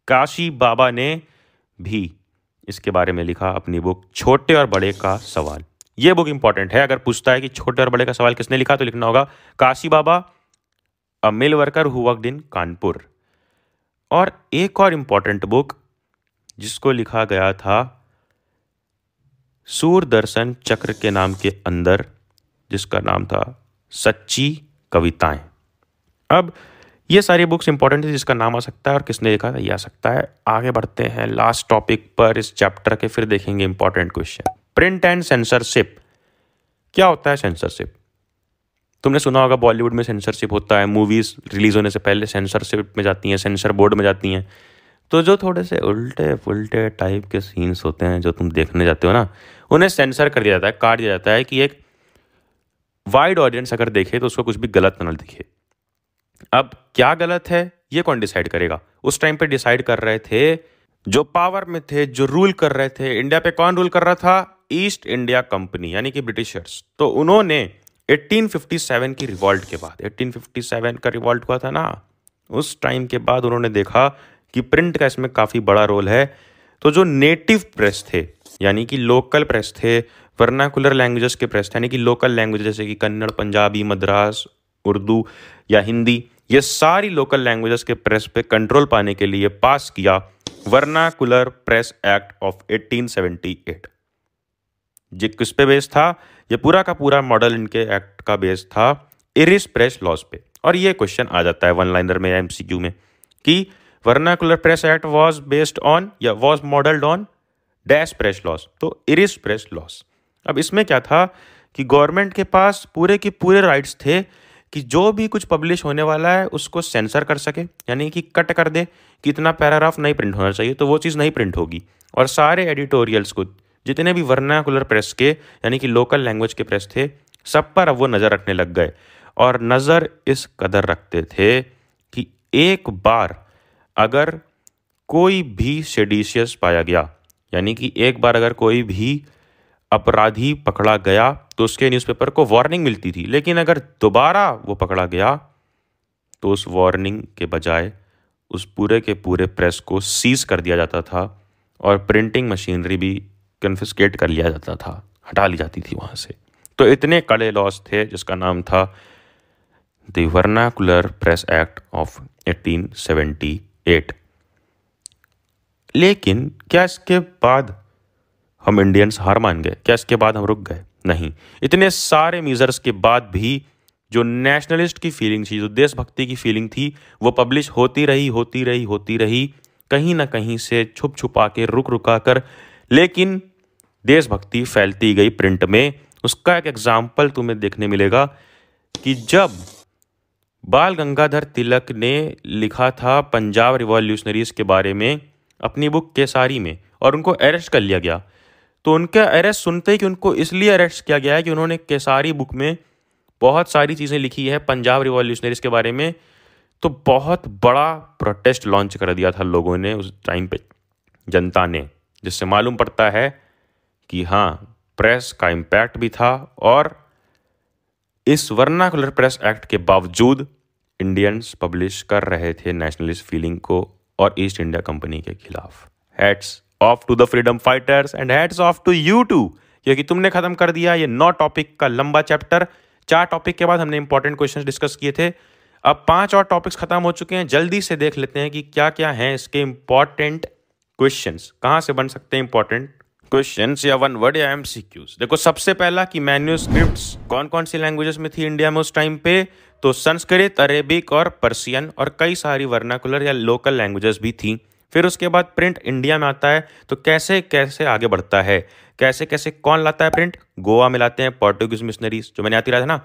काशी बाबा ने भी इसके बारे में लिखा अपनी बुक छोटे और बड़े का सवाल ये बुक इंपॉर्टेंट है अगर पूछता है कि छोटे और बड़े का सवाल किसने लिखा तो लिखना होगा Kashi Baba a mill worker who worked in Kanpur और एक और इम्पॉर्टेंट बुक जिसको लिखा गया था सूरदर्शन चक्र के नाम के अंदर जिसका नाम था सच्ची कविताएं अब ये सारी बुक्स इंपॉर्टेंट थी जिसका नाम आ सकता है और किसने लिखा था ये आ सकता है आगे बढ़ते हैं लास्ट टॉपिक पर इस चैप्टर के फिर देखेंगे important question print and censorship क्या होता है सेंसरशिप तुमने सुना होगा बॉलीवुड में सेंसरशिप होता है मूवीज़ रिलीज़ होने से पहले सेंसरशिप में जाती हैं सेंसर बोर्ड में जाती हैं तो जो थोड़े से उल्टे पुलटे टाइप के सीन्स होते हैं जो तुम देखने जाते हो ना उन्हें सेंसर कर दिया जाता है काट दिया जाता है कि एक वाइड ऑडियंस अगर देखे तो उसको कुछ भी गलत ना दिखे अब क्या गलत है ये कौन डिसाइड करेगा उस टाइम पे डिसाइड कर रहे थे जो पावर में थे जो रूल कर रहे थे इंडिया पे कौन रूल कर रहा था ईस्ट इंडिया कंपनी यानी कि ब्रिटिशर्स तो उन्होंने 1857 की रिवॉल्ट के बाद 1857 का रिवॉल्ट हुआ था ना उस टाइम के बाद उन्होंने देखा कि प्रिंट का इसमें काफ़ी बड़ा रोल है तो जो नेटिव प्रेस थे यानी कि लोकल प्रेस थे वर्नाकुलर लैंग्वेजेस के प्रेस थे यानी कि लोकल लैंग्वेज जैसे कि कन्नड़ पंजाबी मद्रास उर्दू या हिंदी ये सारी लोकल लैंग्वेजेस के प्रेस पे कंट्रोल पाने के लिए पास किया वर्नाकुलर प्रेस एक्ट ऑफ 1878 ये किस पे बेस था ये पूरा का पूरा मॉडल इनके एक्ट का बेस था इरिस प्रेस लॉज पे और ये क्वेश्चन आ जाता है वन लाइनर में या एमसीक्यू में कि vernacular press act was based on या was modelled on dash press laws तो इरिस प्रेस लॉस अब इसमें क्या था कि गवर्नमेंट के पास पूरे के पूरे राइट्स थे कि जो भी कुछ पब्लिश होने वाला है उसको सेंसर कर सके यानी कि कट कर दे कि इतना पैराग्राफ नहीं प्रिंट होना चाहिए तो वो चीज़ नहीं प्रिंट होगी और सारे एडिटोरियल्स को जितने भी वर्नाकुलर प्रेस के यानी कि लोकल लैंग्वेज के प्रेस थे सब पर अब वो नज़र रखने लग गए और नज़र इस कदर रखते थे कि एक बार अगर कोई भी सेडिशियस पाया गया यानी कि एक बार अगर कोई भी अपराधी पकड़ा गया तो उसके न्यूज़पेपर को वार्निंग मिलती थी लेकिन अगर दोबारा वो पकड़ा गया तो उस वार्निंग के बजाय उस पूरे के पूरे प्रेस को सीज कर दिया जाता था और प्रिंटिंग मशीनरी भी कन्फिस्केट कर लिया जाता था हटा ली जाती थी वहाँ से तो इतने कड़े लॉज थे जिसका नाम था the vernacular press act of seventy eight लेकिन क्या इसके बाद हम इंडियंस हार मान गए क्या इसके बाद हम रुक गए नहीं इतने सारे मीजर्स के बाद भी जो नेशनलिस्ट की फीलिंग थी जो देशभक्ति की फीलिंग थी वो पब्लिश होती रही होती रही होती रही कहीं ना कहीं से छुप छुपा के रुक रुका कर लेकिन देशभक्ति फैलती गई प्रिंट में उसका एक एग्जाम्पल तुम्हें देखने मिलेगा कि जब बाल गंगाधर तिलक ने लिखा था पंजाब रिवॉल्यूशनरीज के बारे में अपनी बुक केसारी में और उनको अरेस्ट कर लिया गया तो उनका अरेस्ट सुनते ही कि उनको इसलिए अरेस्ट किया गया है कि उन्होंने केसारी बुक में बहुत सारी चीज़ें लिखी है पंजाब रिवॉल्यूशनरीज के बारे में तो बहुत बड़ा प्रोटेस्ट लॉन्च कर दिया था लोगों ने उस टाइम पे जनता ने जिससे मालूम पड़ता है कि हाँ प्रेस का इम्पैक्ट भी था और इस वर्नाकुलर प्रेस एक्ट के बावजूद इंडियंस पब्लिश कर रहे थे नेशनलिस्ट फीलिंग को और ईस्ट इंडिया कंपनी के खिलाफ hats off to the freedom fighters and hats off to you too क्योंकि तुमने खत्म कर दिया ये नौ टॉपिक का लंबा चैप्टर चार टॉपिक के बाद हमने इंपॉर्टेंट क्वेश्चन डिस्कस किए थे अब पांच और टॉपिक्स खत्म हो चुके हैं जल्दी से देख लेते हैं कि क्या क्या हैं इसके इंपॉर्टेंट क्वेश्चन कहाँ से बन सकते हैं इंपॉर्टेंट क्वेश्चन या वन वर्ड या एम देखो सबसे पहला कि मैन्यू कौन कौन सी लैंग्वेजेस में थी इंडिया में उस टाइम पे तो संस्कृत अरेबिक और पर्सियन और कई सारी वर्नाकुलर या लोकल लैंग्वेजेस भी थी फिर उसके बाद प्रिंट इंडिया में आता है तो कैसे कैसे आगे बढ़ता है कैसे कैसे कौन लाता है प्रिंट गोवा में लाते हैं पोर्टुगीज मिशनरीज जो मैंने आती रहा था ना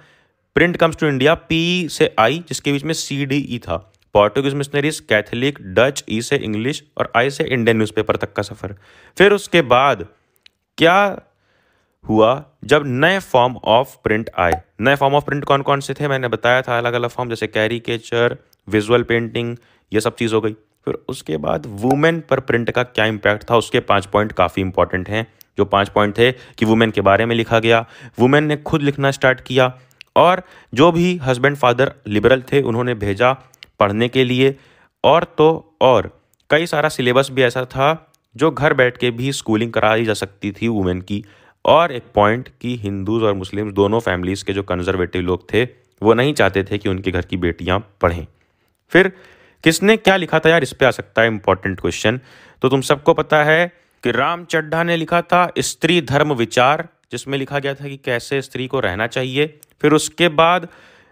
print comes to India P से आई जिसके बीच में सी डी ई था Portuguese missionaries Catholic Dutch E से इंग्लिश और आई से इंडियन न्यूज़पेपर तक का सफ़र फिर उसके बाद क्या हुआ जब नए फॉर्म ऑफ प्रिंट आए नए फॉर्म ऑफ प्रिंट कौन कौन से थे मैंने बताया था अलग अलग फॉर्म जैसे कैरिकेचर विजुअल पेंटिंग ये सब चीज़ हो गई फिर उसके बाद वुमेन पर प्रिंट का क्या इम्पैक्ट था उसके पाँच पॉइंट काफ़ी इंपॉर्टेंट हैं जो पाँच पॉइंट थे कि वुमेन के बारे में लिखा गया वुमेन ने खुद लिखना स्टार्ट किया और जो भी हस्बैंड फादर लिबरल थे उन्होंने भेजा पढ़ने के लिए और तो और कई सारा सिलेबस भी ऐसा था जो घर बैठ के भी स्कूलिंग कराई जा सकती थी वुमेन की और एक पॉइंट कि हिंदूज और मुस्लिम्स दोनों फैमिलीज़ के जो कंजर्वेटिव लोग थे वो नहीं चाहते थे कि उनके घर की बेटियाँ पढ़ें फिर किसने क्या लिखा था यार इस पर आ सकता है इंपॉर्टेंट क्वेश्चन तो तुम सबको पता है कि राम चड्ढा ने लिखा था स्त्री धर्म विचार जिसमें लिखा गया था कि कैसे स्त्री को रहना चाहिए फिर उसके बाद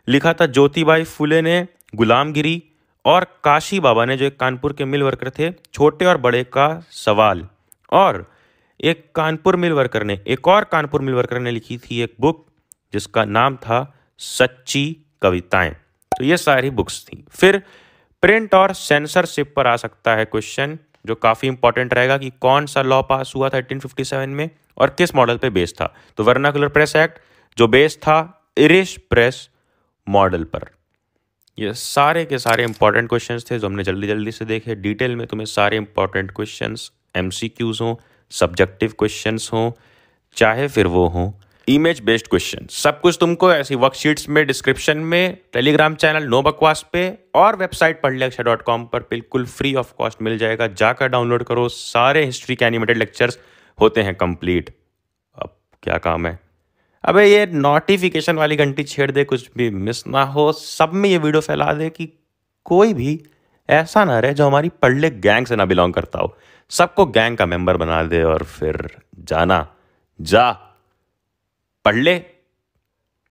लिखा था ज्योतिबाई फुले ने गुलामगिरी और काशी बाबा ने जो एक कानपुर के मिल वर्कर थे छोटे और बड़े का सवाल और एक कानपुर मिल वर्कर ने एक और कानपुर मिल वर्कर ने लिखी थी एक बुक जिसका नाम था सच्ची कविताएं तो ये सारी बुक्स थी फिर प्रिंट और सेंसरशिप पर आ सकता है क्वेश्चन जो काफ़ी इंपॉर्टेंट रहेगा कि कौन सा लॉ पास हुआ था 1857 में और किस मॉडल पे बेस था तो वर्नाकुलर प्रेस एक्ट जो बेस था इरिश प्रेस मॉडल पर ये सारे के सारे इंपॉर्टेंट क्वेश्चंस थे जो हमने जल्दी जल्दी से देखे डिटेल में तुम्हें सारे इंपॉर्टेंट क्वेश्चंस एमसीक्यूज हों सब्जेक्टिव क्वेश्चंस हों चाहे फिर वो हों इमेज बेस्ड क्वेश्चन सब कुछ तुमको ऐसी वर्कशीट्स में डिस्क्रिप्शन में टेलीग्राम चैनल नो बकवास पे और वेबसाइट पढ़ लेक्शा डॉट कॉम पर बिल्कुल फ्री ऑफ कॉस्ट मिल जाएगा जाकर डाउनलोड करो सारे हिस्ट्री के एनिमेटेड लेक्चर्स होते हैं कंप्लीट अब क्या काम है अबे ये नोटिफिकेशन वाली घंटी छेड़ दे कुछ भी मिस ना हो सब में ये वीडियो फैला दे कि कोई भी ऐसा ना रहे जो हमारी पढ़ले गैंग से ना बिलोंग करता हो सबको गैंग का मेंबर बना दे और फिर जाना जा पढ़ ले